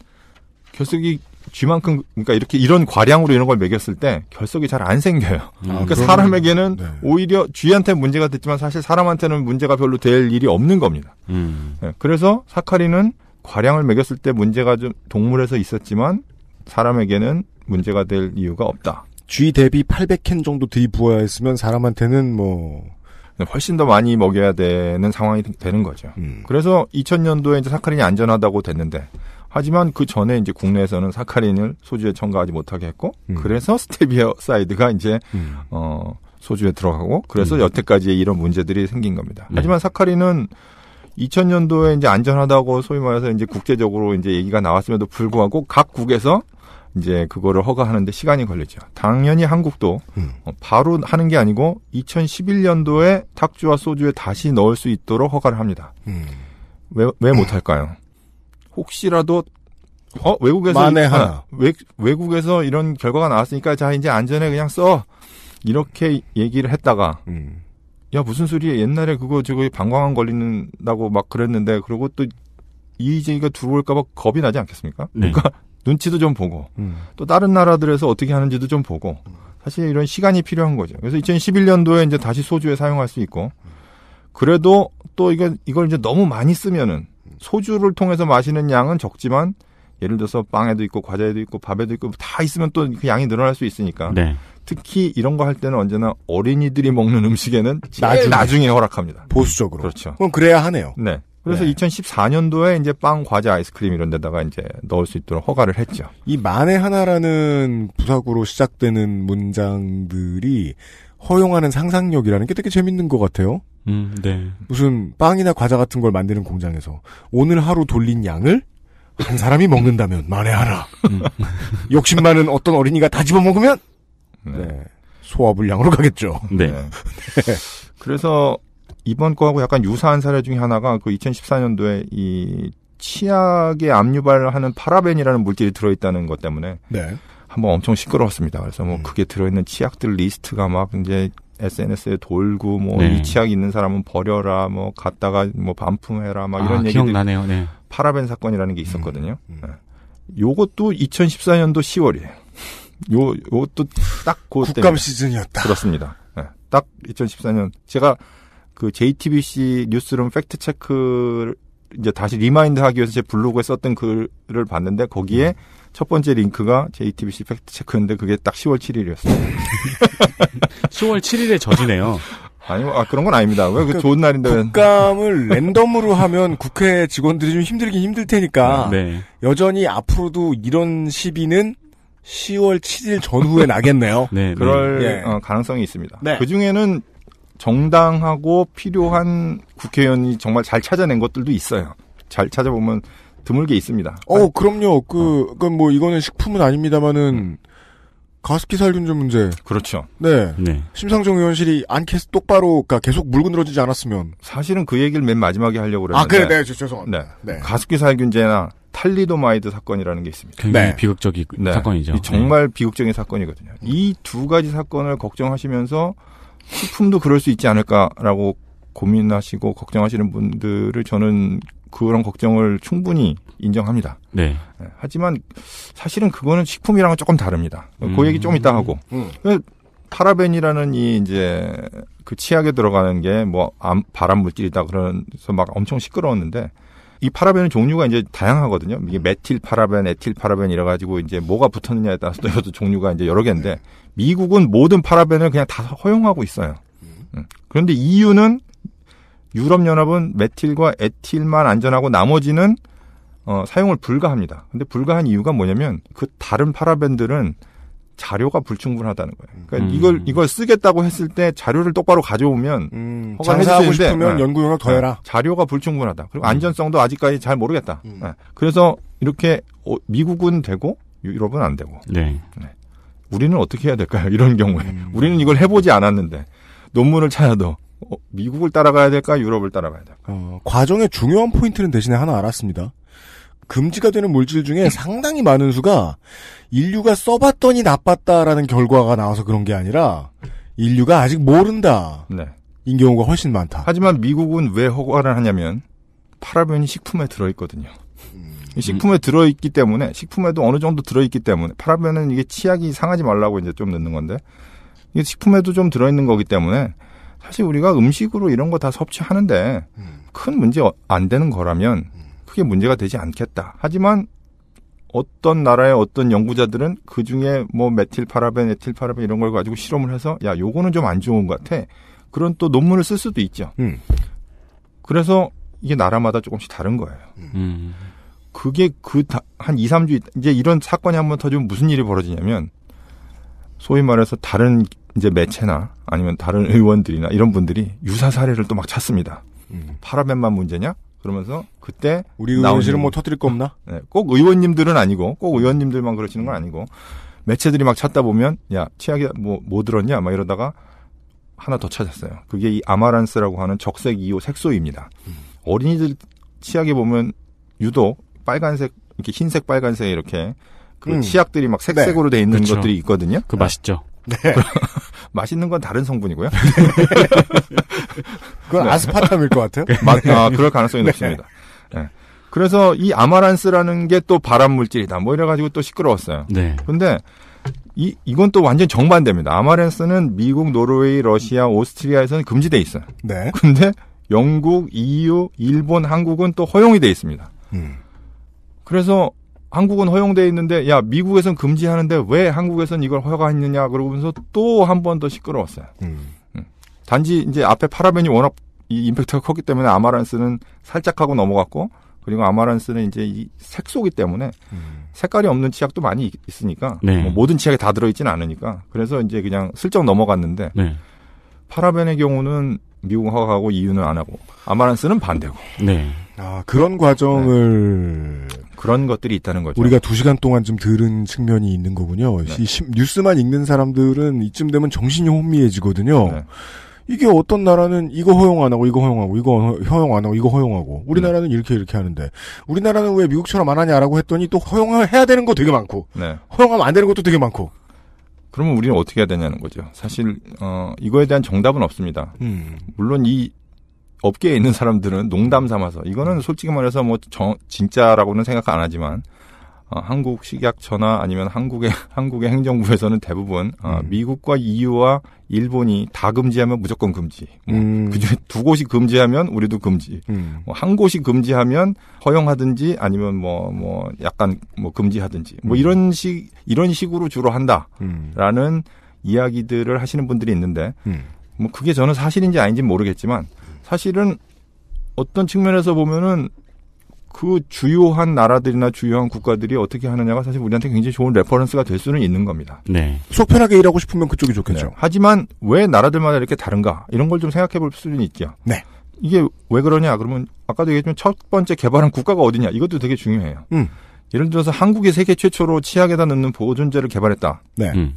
결석이 쥐만큼 그러니까 이렇게 이런 과량으로 이런 걸 먹였을 때 결석이 잘 안 생겨요. 음, 그러니까 그러면, 사람에게는 네. 오히려 쥐한테 문제가 됐지만 사실 사람한테는 문제가 별로 될 일이 없는 겁니다. 음. 네, 그래서 사카린은 과량을 먹였을 때 문제가 좀 동물에서 있었지만 사람에게는 문제가 될 이유가 없다. 쥐 대비 800캔 정도 들이부어야 했으면 사람한테는 뭐 네, 훨씬 더 많이 먹여야 되는 상황이 되는 거죠. 음. 그래서 2000년도에 이제 사카린이 안전하다고 됐는데 하지만 그 전에 이제 국내에서는 사카린을 소주에 첨가하지 못하게 했고 음. 그래서 스테비아 사이드가 이제 음. 어 소주에 들어가고 그래서 음. 여태까지 이런 문제들이 생긴 겁니다. 네. 하지만 사카린은 2000년도에 이제 안전하다고 소위 말해서 이제 국제적으로 이제 얘기가 나왔음에도 불구하고 각국에서 이제 그거를 허가하는데 시간이 걸리죠. 당연히 한국도 음. 어, 바로 하는 게 아니고 2011년도에 탁주와 소주에 다시 넣을 수 있도록 허가를 합니다. 음. 왜, 왜 못할까요? 혹시라도 어 외국에서 만에 하나 어, 외, 외국에서 이런 결과가 나왔으니까 자 이제 안전에 그냥 써 이렇게 얘기를 했다가 음. 야 무슨 소리야 옛날에 그거 저거 방광암 걸린다고막 그랬는데 그리고 또이의기가 들어올까봐 겁이 나지 않겠습니까? 네. 그러니까 눈치도 좀 보고 음. 또 다른 나라들에서 어떻게 하는지도 좀 보고 사실 이런 시간이 필요한 거죠. 그래서 2011년도에 이제 다시 소주에 사용할 수 있고 그래도 또이거 이걸 이제 너무 많이 쓰면은 소주를 통해서 마시는 양은 적지만 예를 들어서 빵에도 있고 과자에도 있고 밥에도 있고 다 있으면 또 그 양이 늘어날 수 있으니까 네. 특히 이런 거 할 때는 언제나 어린이들이 먹는 음식에는 나중에, 나중에 허락합니다. 보수적으로 그렇죠. 그럼 그래야 하네요. 네. 그래서 네. 2014년도에 이제 빵, 과자, 아이스크림 이런 데다가 이제 넣을 수 있도록 허가를 했죠. 이 만에 하나라는 부사구로 시작되는 문장들이 허용하는 상상력이라는 게 되게 재밌는 것 같아요. 음, 네. 무슨 빵이나 과자 같은 걸 만드는 공장에서 오늘 하루 돌린 양을 한 사람이 먹는다면 만에하나. 음. 욕심 많은 어떤 어린이가 다 집어먹으면 네. 네. 소화불량으로 가겠죠. 네. 네. 그래서 이번 거하고 약간 유사한 사례 중에 하나가 그 2014년도에 이 치약에 압류발하는 파라벤이라는 물질이 들어있다는 것 때문에 네. 한번 엄청 시끄러웠습니다. 그래서 뭐 음. 그게 들어있는 치약들 리스트가 막 이제 SNS에 돌고 뭐이 네. 치약 있는 사람은 버려라 뭐 갔다가 뭐 반품해라 막 아, 이런 아, 얘기들 기억나네요. 네. 파라벤 사건이라는 게 있었거든요. 음. 음. 네. 요것도 2014년도 10월이에요. 요 요것도 딱 그때 국감 때문에. 시즌이었다. 그렇습니다. 네. 딱 2014년 제가 그 JTBC 뉴스룸 팩트 체크 이제 다시 리마인드 하기 위해서 제 블로그에 썼던 글을 봤는데 거기에 음. 첫 번째 링크가 JTBC 팩트체크였는데 그게 딱 10월 7일이었어요. 10월 7일에 저지네요. 아니, 뭐, 아, 그런 건 아닙니다. 왜그 그러니까 좋은 날인데. 국감을 랜덤으로 하면 국회 직원들이 좀 힘들긴 힘들 테니까. 아, 네. 여전히 앞으로도 이런 시비는 10월 7일 전후에 나겠네요. 네, 네. 그럴 네. 어, 가능성이 있습니다. 네. 그 중에는 정당하고 필요한 국회의원이 정말 잘 찾아낸 것들도 있어요. 잘 찾아보면 드물게 있습니다. 어, 아니, 그럼요. 그, 어. 그 뭐, 이거는 식품은 아닙니다만은, 음. 가습기 살균제 문제. 그렇죠. 네. 네. 심상정 의원실이 안 캐스 똑바로, 그니까 계속 물고 늘어지지 않았으면. 사실은 그 얘기를 맨 마지막에 하려고 그랬는데. 아, 그래, 네, 죄송합니다. 네. 네. 가습기 살균제나 탈리도마이드 사건이라는 게 있습니다. 굉장히 네. 비극적인 네. 사건이죠. 정말 네. 비극적인 사건이거든요. 이 두 가지 사건을 걱정하시면서 식품도 그럴 수 있지 않을까라고 고민하시고 걱정하시는 분들을 저는 그런 걱정을 충분히 인정합니다. 네. 예, 하지만 사실은 그거는 식품이랑은 조금 다릅니다. 음. 그 얘기 좀 이따 하고. 음. 그 파라벤이라는 이 이제 그 치약에 들어가는 게뭐 발암 물질이다 그래서 막 엄청 시끄러웠는데 이 파라벤은 종류가 이제 다양하거든요. 이게 메틸 파라벤, 에틸 파라벤 이래 가지고 이제 뭐가 붙었느냐에 따라서 또 종류가 이제 여러 개인데 미국은 모든 파라벤을 그냥 다 허용하고 있어요. 음. 음. 그런데 이유는 유럽연합은 메틸과 에틸만 안전하고 나머지는 어, 사용을 불가합니다. 근데 불가한 이유가 뭐냐면 그 다른 파라벤들은 자료가 불충분하다는 거예요. 그러니까 음. 이걸 이걸 쓰겠다고 했을 때 자료를 똑바로 가져오면 음, 장사하고 싶으면 네. 연구 용역 더 해라. 네. 자료가 불충분하다. 그리고 음. 안전성도 아직까지 잘 모르겠다. 음. 네. 그래서 이렇게 어, 미국은 되고 유럽은 안 되고. 네. 네. 우리는 어떻게 해야 될까요? 이런 경우에 음. 우리는 이걸 해보지 않았는데 논문을 찾아도 어, 미국을 따라가야 될까 유럽을 따라가야 될까? 어, 과정의 중요한 포인트는 대신에 하나 알았습니다. 금지가 되는 물질 중에 상당히 많은 수가 인류가 써봤더니 나빴다라는 결과가 나와서 그런 게 아니라 인류가 아직 모른다. 네. 인 경우가 훨씬 많다. 하지만 미국은 왜 허가를 하냐면 파라벤이 식품에 들어있거든요. 음. 식품에 들어있기 때문에 식품에도 어느 정도 들어있기 때문에 파라벤은 이게 치약이 상하지 말라고 이제 좀 넣는 건데 이게 식품에도 좀 들어있는 거기 때문에 사실 우리가 음식으로 이런 거 다 섭취하는데 음. 큰 문제 안 되는 거라면 음. 크게 문제가 되지 않겠다. 하지만 어떤 나라의 어떤 연구자들은 그 중에 뭐 메틸파라벤, 에틸파라벤 이런 걸 가지고 실험을 해서 야 요거는 좀 안 좋은 것 같아. 그런 또 논문을 쓸 수도 있죠. 음. 그래서 이게 나라마다 조금씩 다른 거예요. 음. 음. 그게 그 한 2, 3주 이제 이런 사건이 한번 터지면 무슨 일이 벌어지냐면 소위 말해서 다른 이제 매체나 아니면 다른 의원들이나 이런 분들이 유사 사례를 또 막 찾습니다. 음. 파라벤만 문제냐? 그러면서 그때 우리 의원실은 뭐 터뜨릴 거 없나? 네, 꼭 의원님들은 아니고 꼭 의원님들만 그러시는 건 아니고 매체들이 막 찾다 보면 야 치약이 뭐뭐 뭐 들었냐 막 이러다가 하나 더 찾았어요. 그게 이 아마란스라고 하는 적색 이호 색소입니다. 음. 어린이들 치약에 보면 유독 빨간색 이렇게 흰색 빨간색 이렇게 그 음. 치약들이 막 색색으로 네. 돼 있는 그쵸. 그렇죠. 것들이 있거든요. 그 네. 맛있죠. 네. 맛있는 건 다른 성분이고요. 그건 네. 아스파탐일 것 같아요. 맞, 네. 아, 네. 그럴 가능성이 네. 높습니다. 네. 그래서 이 아마란스라는 게 또 발암 물질이다. 뭐 이래가지고 또 시끄러웠어요. 네. 근데 이, 이건 또 완전 정반대입니다. 아마란스는 미국, 노르웨이, 러시아, 오스트리아에서는 금지돼 있어요. 네. 근데 영국, EU, 일본, 한국은 또 허용이 돼 있습니다. 음. 그래서 한국은 허용돼 있는데 야 미국에선 금지하는데 왜 한국에선 이걸 허가했느냐 그러면서 또 한 번 더 시끄러웠어요. 음. 음. 단지 이제 앞에 파라벤이 워낙 이 임팩트가 컸기 때문에 아마란스는 살짝 하고 넘어갔고 그리고 아마란스는 이제 이 색소기 때문에 음. 색깔이 없는 치약도 많이 있으니까 네. 뭐 모든 치약이다 들어있지는 않으니까 그래서 이제 그냥 슬쩍 넘어갔는데 네. 파라벤의 경우는 미국은 허가하고 이유는안 하고 아마란스는 반대고. 네. 아 그런 과정을 네. 그런 것들이 있다는 거죠. 우리가 두 시간 동안 좀 들은 측면이 있는 거군요. 네. 시, 뉴스만 읽는 사람들은 이쯤 되면 정신이 혼미해지거든요. 네. 이게 어떤 나라는 이거 허용 안 하고 이거 허용하고 이거 허용 안 하고 이거 허용하고 우리나라는 음. 이렇게 이렇게 하는데 우리나라는 왜 미국처럼 안 하냐라고 했더니 또 허용해야 을 되는 거 되게 많고 네. 허용하면 안 되는 것도 되게 많고 그러면 우리는 어떻게 해야 되냐는 거죠. 사실 어, 이거에 대한 정답은 없습니다. 음. 물론 이 업계에 있는 사람들은 농담 삼아서 이거는 솔직히 말해서 뭐 정, 진짜라고는 생각 안 하지만 어, 한국 식약처나 아니면 한국의 한국의 행정부에서는 대부분 어, 음. 미국과 EU와 일본이 다 금지하면 무조건 금지. 뭐, 음. 그중에 두 곳이 금지하면 우리도 금지. 음. 뭐, 한 곳이 금지하면 허용하든지 아니면 뭐뭐 뭐 약간 뭐 금지하든지 뭐 음. 이런 식 이런 식으로 주로 한다라는 음. 이야기들을 하시는 분들이 있는데 음. 뭐 그게 저는 사실인지 아닌지 모르겠지만 사실은 어떤 측면에서 보면은 그 주요한 나라들이나 주요한 국가들이 어떻게 하느냐가 사실 우리한테 굉장히 좋은 레퍼런스가 될 수는 있는 겁니다. 네. 속 편하게 일하고 싶으면 그쪽이 좋겠죠. 네. 하지만 왜 나라들마다 이렇게 다른가 이런 걸 좀 생각해 볼 수는 있죠. 네. 이게 왜 그러냐 그러면 아까도 얘기했지만 첫 번째 개발한 국가가 어디냐 이것도 되게 중요해요. 음. 예를 들어서 한국이 세계 최초로 치약에다 넣는 보존제를 개발했다. 네. 음.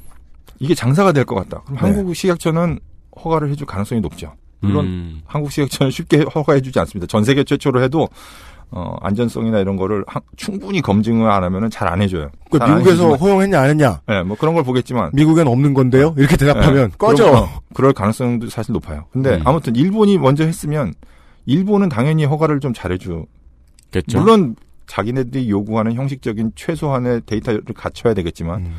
이게 장사가 될 것 같다. 그럼 네. 한국 식약처는 허가를 해줄 가능성이 높죠. 물론 음. 한국 식약처는 쉽게 허가해주지 않습니다. 전 세계 최초로 해도 어, 안전성이나 이런 거를 하, 충분히 검증을 안 하면은 잘 안 해줘요. 그러니까 미국에서 해 허용했냐 안 했냐? 예, 네, 뭐 그런 걸 보겠지만 미국엔 없는 건데요. 어. 이렇게 대답하면 네, 꺼져. 그런, 어, 그럴 가능성도 사실 높아요. 근데 음. 아무튼 일본이 먼저 했으면 일본은 당연히 허가를 좀 잘해주겠죠. 물론 자기네들이 요구하는 형식적인 최소한의 데이터를 갖춰야 되겠지만. 음.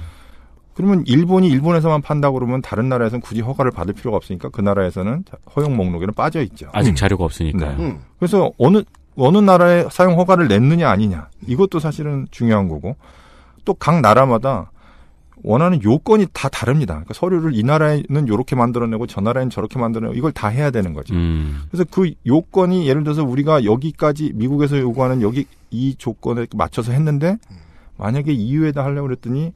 그러면 일본이 일본에서만 판다고 그러면 다른 나라에서는 굳이 허가를 받을 필요가 없으니까 그 나라에서는 허용 목록에는 빠져 있죠. 아직 음. 자료가 없으니까요. 네. 음. 그래서 어느 어느 나라에 사용 허가를 냈느냐 아니냐 이것도 사실은 중요한 거고 또 각 나라마다 원하는 요건이 다 다릅니다. 그러니까 서류를 이 나라에는 요렇게 만들어내고 저 나라에는 저렇게 만들어내고 이걸 다 해야 되는 거죠. 음. 그래서 그 요건이 예를 들어서 우리가 여기까지 미국에서 요구하는 여기 이 조건에 맞춰서 했는데 만약에 EU에다 하려고 그랬더니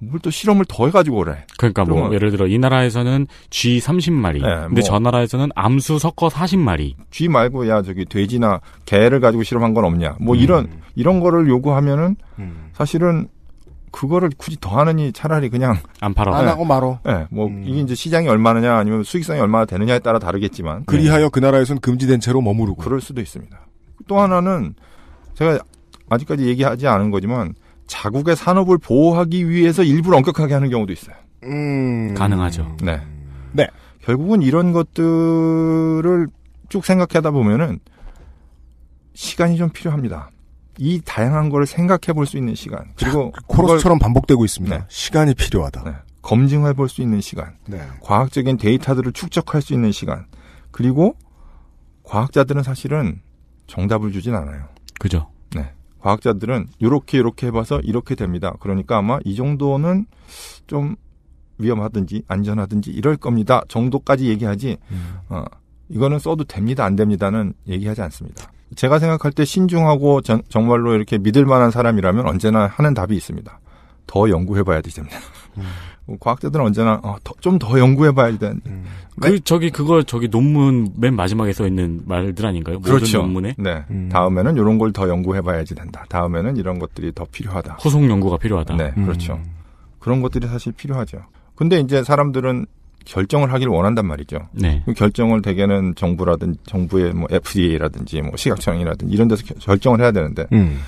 뭘또 실험을 더 해가지고 그래. 그러니까 뭐 그러면, 예를 들어 이 나라에서는 쥐 30마리, 네, 근데 뭐, 저 나라에서는 암수 섞어 40마리. 쥐 말고 야 저기 돼지나 개를 가지고 실험한 건 없냐? 뭐 음. 이런 이런 거를 요구하면은 음. 사실은 그거를 굳이 더 하느니 차라리 그냥 안 팔아 안 네. 하고 말어. 예, 네. 뭐 음. 이게 이제 시장이 얼마느냐 아니면 수익성이 얼마나 되느냐에 따라 다르겠지만 그리하여 네. 그나라에서는 금지된 채로 머무르고 그럴 수도 있습니다. 또 하나는 제가 아직까지 얘기하지 않은 거지만 자국의 산업을 보호하기 위해서 일부러 엄격하게 하는 경우도 있어요. 음... 가능하죠. 네. 네. 결국은 이런 것들을 쭉 생각하다 보면은 시간이 좀 필요합니다. 이 다양한 걸 생각해 볼 수 있는 시간. 그리고 자, 코러스처럼 반복되고 있습니다. 네. 시간이 필요하다. 네. 검증해 볼 수 있는 시간. 네. 과학적인 데이터들을 축적할 수 있는 시간. 그리고 과학자들은 사실은 정답을 주진 않아요. 그죠. 과학자들은 이렇게 이렇게 해봐서 이렇게 됩니다. 그러니까 아마 이 정도는 좀 위험하든지 안전하든지 이럴 겁니다 정도까지 얘기하지 음. 어, 이거는 써도 됩니다 안 됩니다는 얘기하지 않습니다. 제가 생각할 때 신중하고 전, 정말로 이렇게 믿을 만한 사람이라면 언제나 하는 답이 있습니다. 더 연구해봐야 되지 됩니 음. 과학자들은 언제나 어, 좀더 연구해봐야 된, 음. 그 네? 그 저기 그거 저기 논문 맨 마지막에 써 있는 말들 아닌가요? 그렇죠. 논문에. 네. 음. 다음에는 이런 걸 더 연구해봐야지 된다. 다음에는 이런 것들이 더 필요하다. 후속 연구가 필요하다. 네, 음. 그렇죠. 그런 것들이 사실 필요하죠. 근데 이제 사람들은 결정을 하길 원한단 말이죠. 네. 그 결정을 대개는 정부라든지 정부의 뭐 FDA라든지 뭐 식약청이라든지 이런 데서 결정을 해야 되는데 음.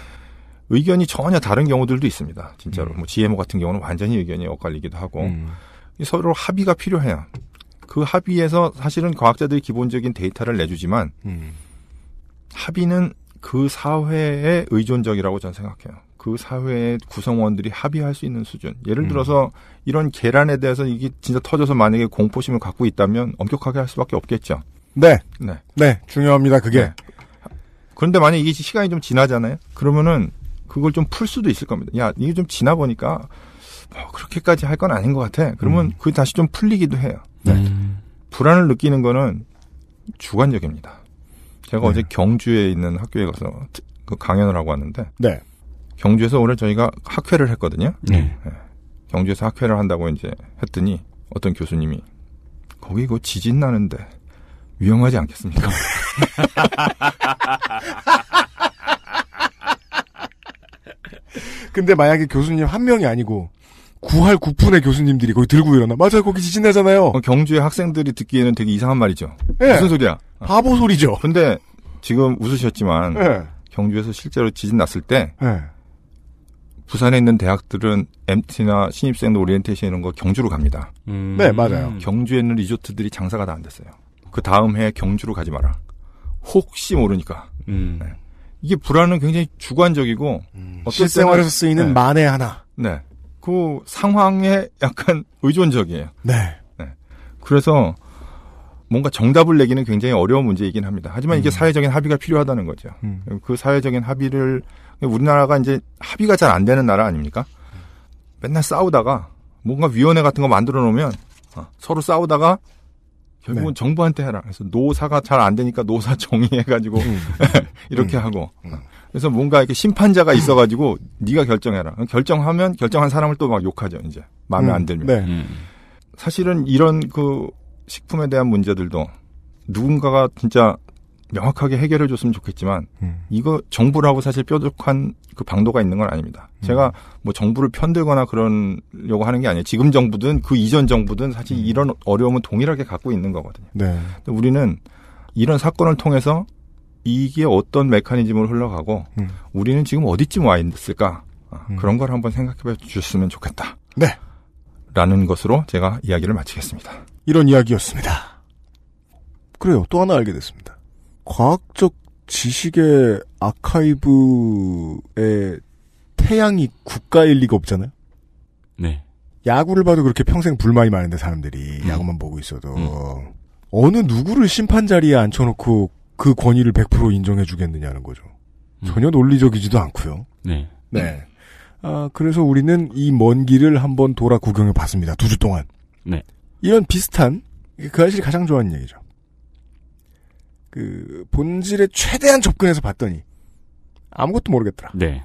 의견이 전혀 다른 경우들도 있습니다. 진짜로 음. 뭐 GMO 같은 경우는 완전히 의견이 엇갈리기도 하고 음. 서로 합의가 필요해요. 그 합의에서 사실은 과학자들이 기본적인 데이터를 내주지만 음. 합의는 그사회에 의존적이라고 저는 생각해요. 그 사회의 구성원들이 합의할 수 있는 수준. 예를 음. 들어서 음. 이런 계란에 대해서 이게 진짜 터져서 만약에 공포심을 갖고 있다면 엄격하게 할 수밖에 없겠죠. 네. 네. 네. 중요합니다. 그게. 네. 그런데 만약 이게 시간이 좀 지나잖아요. 그러면은 그걸 좀 풀 수도 있을 겁니다. 야, 이게 좀 지나 보니까 뭐 그렇게까지 할 건 아닌 것 같아. 그러면 음. 그게 다시 좀 풀리기도 해요. 네. 음. 불안을 느끼는 거는 주관적입니다. 제가 네. 어제 경주에 있는 학교에 가서 그 강연을 하고 왔는데 네. 경주에서 오늘 저희가 학회를 했거든요. 네. 네. 경주에서 학회를 한다고 이제 했더니 어떤 교수님이 거기 그 지진 나는데 위험하지 않겠습니까? 근데 만약에 교수님 한 명이 아니고 구할구푼의 교수님들이 거기 들고 일어나. 맞아요, 거기 지진 나잖아요. 어, 경주의 학생들이 듣기에는 되게 이상한 말이죠. 예. 무슨 소리야? 바보 소리죠. 근데 지금 웃으셨지만 예. 경주에서 실제로 지진 났을 때 예. 부산에 있는 대학들은 MT나 신입생도 오리엔테이션 이런 거 경주로 갑니다. 음. 네, 맞아요. 경주에 있는 리조트들이 장사가 다 안 됐어요. 그 다음 해 경주로 가지 마라. 혹시 모르니까. 음. 네. 이게 불안은 굉장히 주관적이고 음. 실생활에서 쓰이는 네. 만에 하나. 네. 그 상황에 약간 의존적이에요. 네. 네. 그래서 뭔가 정답을 내기는 굉장히 어려운 문제이긴 합니다. 하지만 이게 음. 사회적인 합의가 필요하다는 거죠. 음. 그 사회적인 합의를 우리나라가 이제 합의가 잘 안 되는 나라 아닙니까? 맨날 싸우다가 뭔가 위원회 같은 거 만들어 놓으면 어, 서로 싸우다가 결국은 네. 정부한테 해라. 그래서 노사가 잘 안 되니까 노사 정의해가지고 음. 이렇게 음. 하고 음. 그래서 뭔가 이렇게 심판자가 있어가지고 네가 결정해라. 결정하면 결정한 사람을 또 막 욕하죠 이제 마음에 음, 안 들면. 네. 음. 사실은 이런 그 식품에 대한 문제들도 누군가가 진짜 명확하게 해결해 줬으면 좋겠지만 음. 이거 정부라고 사실 뾰족한 그 방도가 있는 건 아닙니다. 음. 제가 뭐 정부를 편들거나 그러려고 하는 게 아니에요. 지금 정부든 그 이전 정부든 사실 음. 이런 어려움은 동일하게 갖고 있는 거거든요. 네. 우리는 이런 사건을 통해서 이게 어떤 메커니즘으로 흘러가고 음. 우리는 지금 어디쯤 와 있을까 아, 음. 그런 걸 한번 생각해 주셨으면 좋겠다. 네. 라는 것으로 제가 이야기를 마치겠습니다. 이런 이야기였습니다. 그래요. 또 하나 알게 됐습니다. 과학적 지식의 아카이브의 태양이 국가일 리가 없잖아요. 네. 야구를 봐도 그렇게 평생 불만이 많은데 사람들이 음. 야구만 보고 있어도 음. 어느 누구를 심판 자리에 앉혀놓고 그 권위를 100% 인정해 주겠느냐는 거죠. 음. 전혀 논리적이지도 않고요. 네. 네. 음. 아, 그래서 우리는 이 먼 길을 한번 돌아 구경해 봤습니다. 두 주 동안. 네. 이런 비슷한 그 아저씨 가장 좋아하는 얘기죠. 그 본질에 최대한 접근해서 봤더니 아무것도 모르겠더라. 네.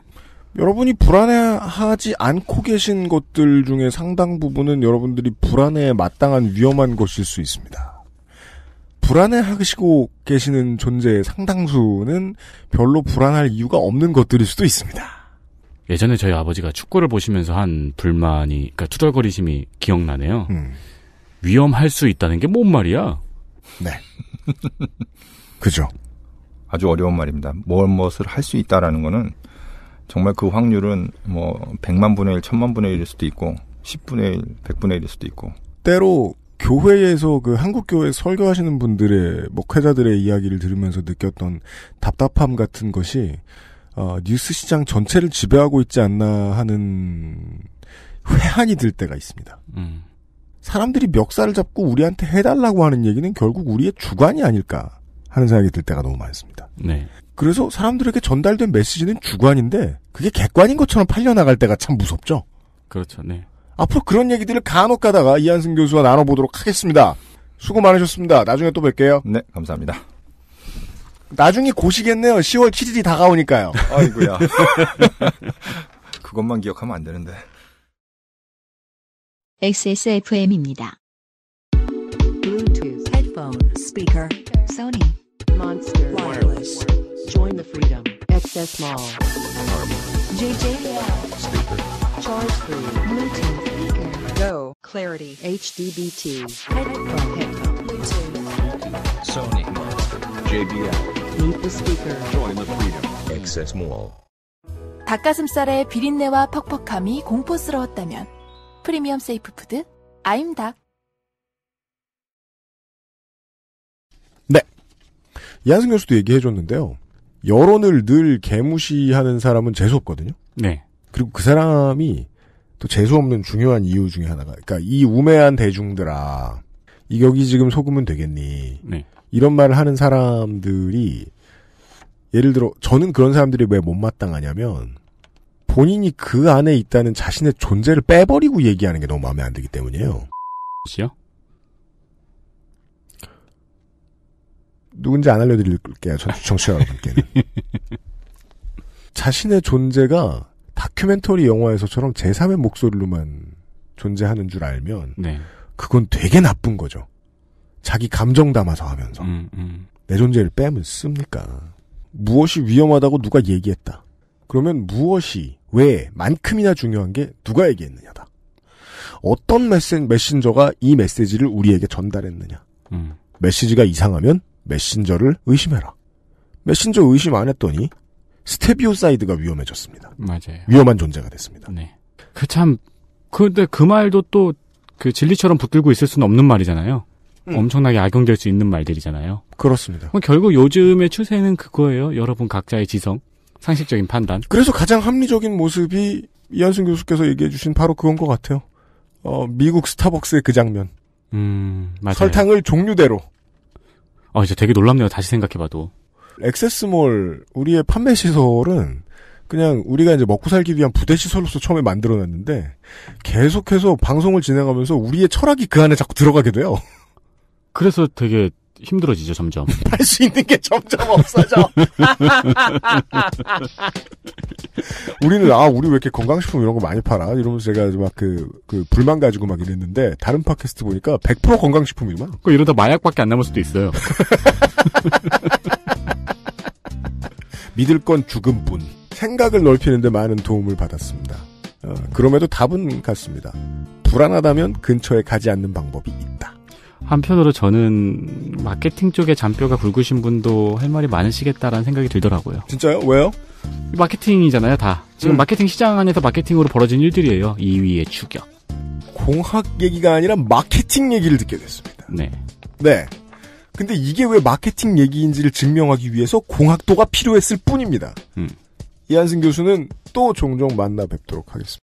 여러분이 불안해하지 않고 계신 것들 중에 상당 부분은 여러분들이 불안에 마땅한 위험한 것일 수 있습니다. 불안해하시고 계시는 존재의 상당수는 별로 불안할 이유가 없는 것들일 수도 있습니다. 예전에 저희 아버지가 축구를 보시면서 한 불만이, 그러니까 투덜거리심이 기억나네요. 음. 위험할 수 있다는 게 뭔 말이야? 네. 그죠. 아주 어려운 말입니다. 뭘엇 무엇을 할 수 있다라는 거는 정말 그 확률은 뭐 100만 분의 1, 1000만 분의 1일 수도 있고 10분의 1, 100분의 1일 수도 있고 때로 교회에서 그 한국 교회 설교하시는 분들의 목회자들의 이야기를 들으면서 느꼈던 답답함 같은 것이 어, 뉴스 시장 전체를 지배하고 있지 않나 하는 회한이 들 때가 있습니다. 음. 사람들이 멱살을 잡고 우리한테 해달라고 하는 얘기는 결국 우리의 주관이 아닐까 하는 생각이 들 때가 너무 많습니다. 네. 그래서 사람들에게 전달된 메시지는 주관인데 그게 객관인 것처럼 팔려나갈 때가 참 무섭죠. 그렇죠. 네. 앞으로 그런 얘기들을 간혹 가다가 이한승 교수와 나눠보도록 하겠습니다. 수고 많으셨습니다. 나중에 또 뵐게요. 네, 감사합니다. 나중에 고시겠네요. 10월 7일이 다가오니까요. 아이구야 그것만 기억하면 안 되는데. XSFM입니다. Bluetooth, headphone, speaker, Sony, Monster, Wireless, Join the Freedom, XS Mall, JJL, Speaker. Choice free Bluetooth speaker. Go Clarity HDBT headphone headphone Bluetooth Sony Monster JBL Meet the speaker. Join the freedom. Access Mall. 닭가슴살의 비린내와 퍽퍽함이 공포스러웠다면 프리미엄 세이프푸드 아임닭. 네. 이한승 교수도 얘기해줬는데요. 여론을 늘 개무시하는 사람은 재수없거든요. 네. 그리고 그 사람이 또 재수 없는 중요한 이유 중에 하나가, 그러니까 이 우매한 대중들아, 이 여기 지금 속으면 되겠니? 네. 이런 말을 하는 사람들이 예를 들어 저는 그런 사람들이 왜 못마땅하냐면 본인이 그 안에 있다는 자신의 존재를 빼버리고 얘기하는 게 너무 마음에 안 들기 때문이에요. 씨요? 누군지 안 알려드릴게요. 청취자 여러분께는. 자신의 존재가 다큐멘터리 영화에서처럼 제3의 목소리로만 존재하는 줄 알면 네. 그건 되게 나쁜 거죠. 자기 감정 담아서 하면서 음, 음. 내 존재를 빼면 씁니까? 무엇이 위험하다고 누가 얘기했다. 그러면 무엇이 왜만큼이나 중요한 게 누가 얘기했느냐다. 어떤 메신, 메신저가 이 메시지를 우리에게 전달했느냐. 음. 메시지가 이상하면 메신저를 의심해라. 메신저 의심 안 했더니 스테비오사이드가 위험해졌습니다. 맞아요. 위험한 존재가 됐습니다. 네. 그 참, 근데 그 말도 또 그 진리처럼 붙들고 있을 수는 없는 말이잖아요. 음. 엄청나게 악용될 수 있는 말들이잖아요. 그렇습니다. 결국 요즘의 추세는 그거예요. 여러분 각자의 지성, 상식적인 판단. 그래서 가장 합리적인 모습이 이한승 교수께서 얘기해주신 바로 그건 것 같아요. 어, 미국 스타벅스의 그 장면. 음, 맞아요. 설탕을 종류대로. 아, 이제 되게 놀랍네요. 다시 생각해봐도. 액세스몰 우리의 판매 시설은 그냥 우리가 이제 먹고 살기 위한 부대 시설로서 처음에 만들어놨는데 계속해서 방송을 진행하면서 우리의 철학이 그 안에 자꾸 들어가게 돼요. 그래서 되게 힘들어지죠 점점. 할 수 있는 게 점점 없어져. 우리는 아 우리 왜 이렇게 건강식품 이런 거 많이 팔아 이러면서 제가 막그 그 불만 가지고 막 이랬는데 다른 팟캐스트 보니까 100% 건강식품이구만. 그 이러다 마약밖에 안 남을 수도 있어요. 믿을 건죽은 분. 생각을 넓히는데 많은 도움을 받았습니다. 어, 그럼에도 답은 같습니다. 불안하다면 근처에 가지 않는 방법이 있다. 한편으로 저는 마케팅 쪽에 잔뼈가 굵으신 분도 할 말이 많으시겠다라는 생각이 들더라고요. 진짜요? 왜요? 마케팅이잖아요, 다. 지금 음. 마케팅 시장 안에서 마케팅으로 벌어진 일들이에요. 2위의 추격. 공학 얘기가 아니라 마케팅 얘기를 듣게 됐습니다. 네. 네. 근데 이게 왜 마케팅 얘기인지를 증명하기 위해서 공학도가 필요했을 뿐입니다. 음. 이한승 교수는 또 종종 만나 뵙도록 하겠습니다.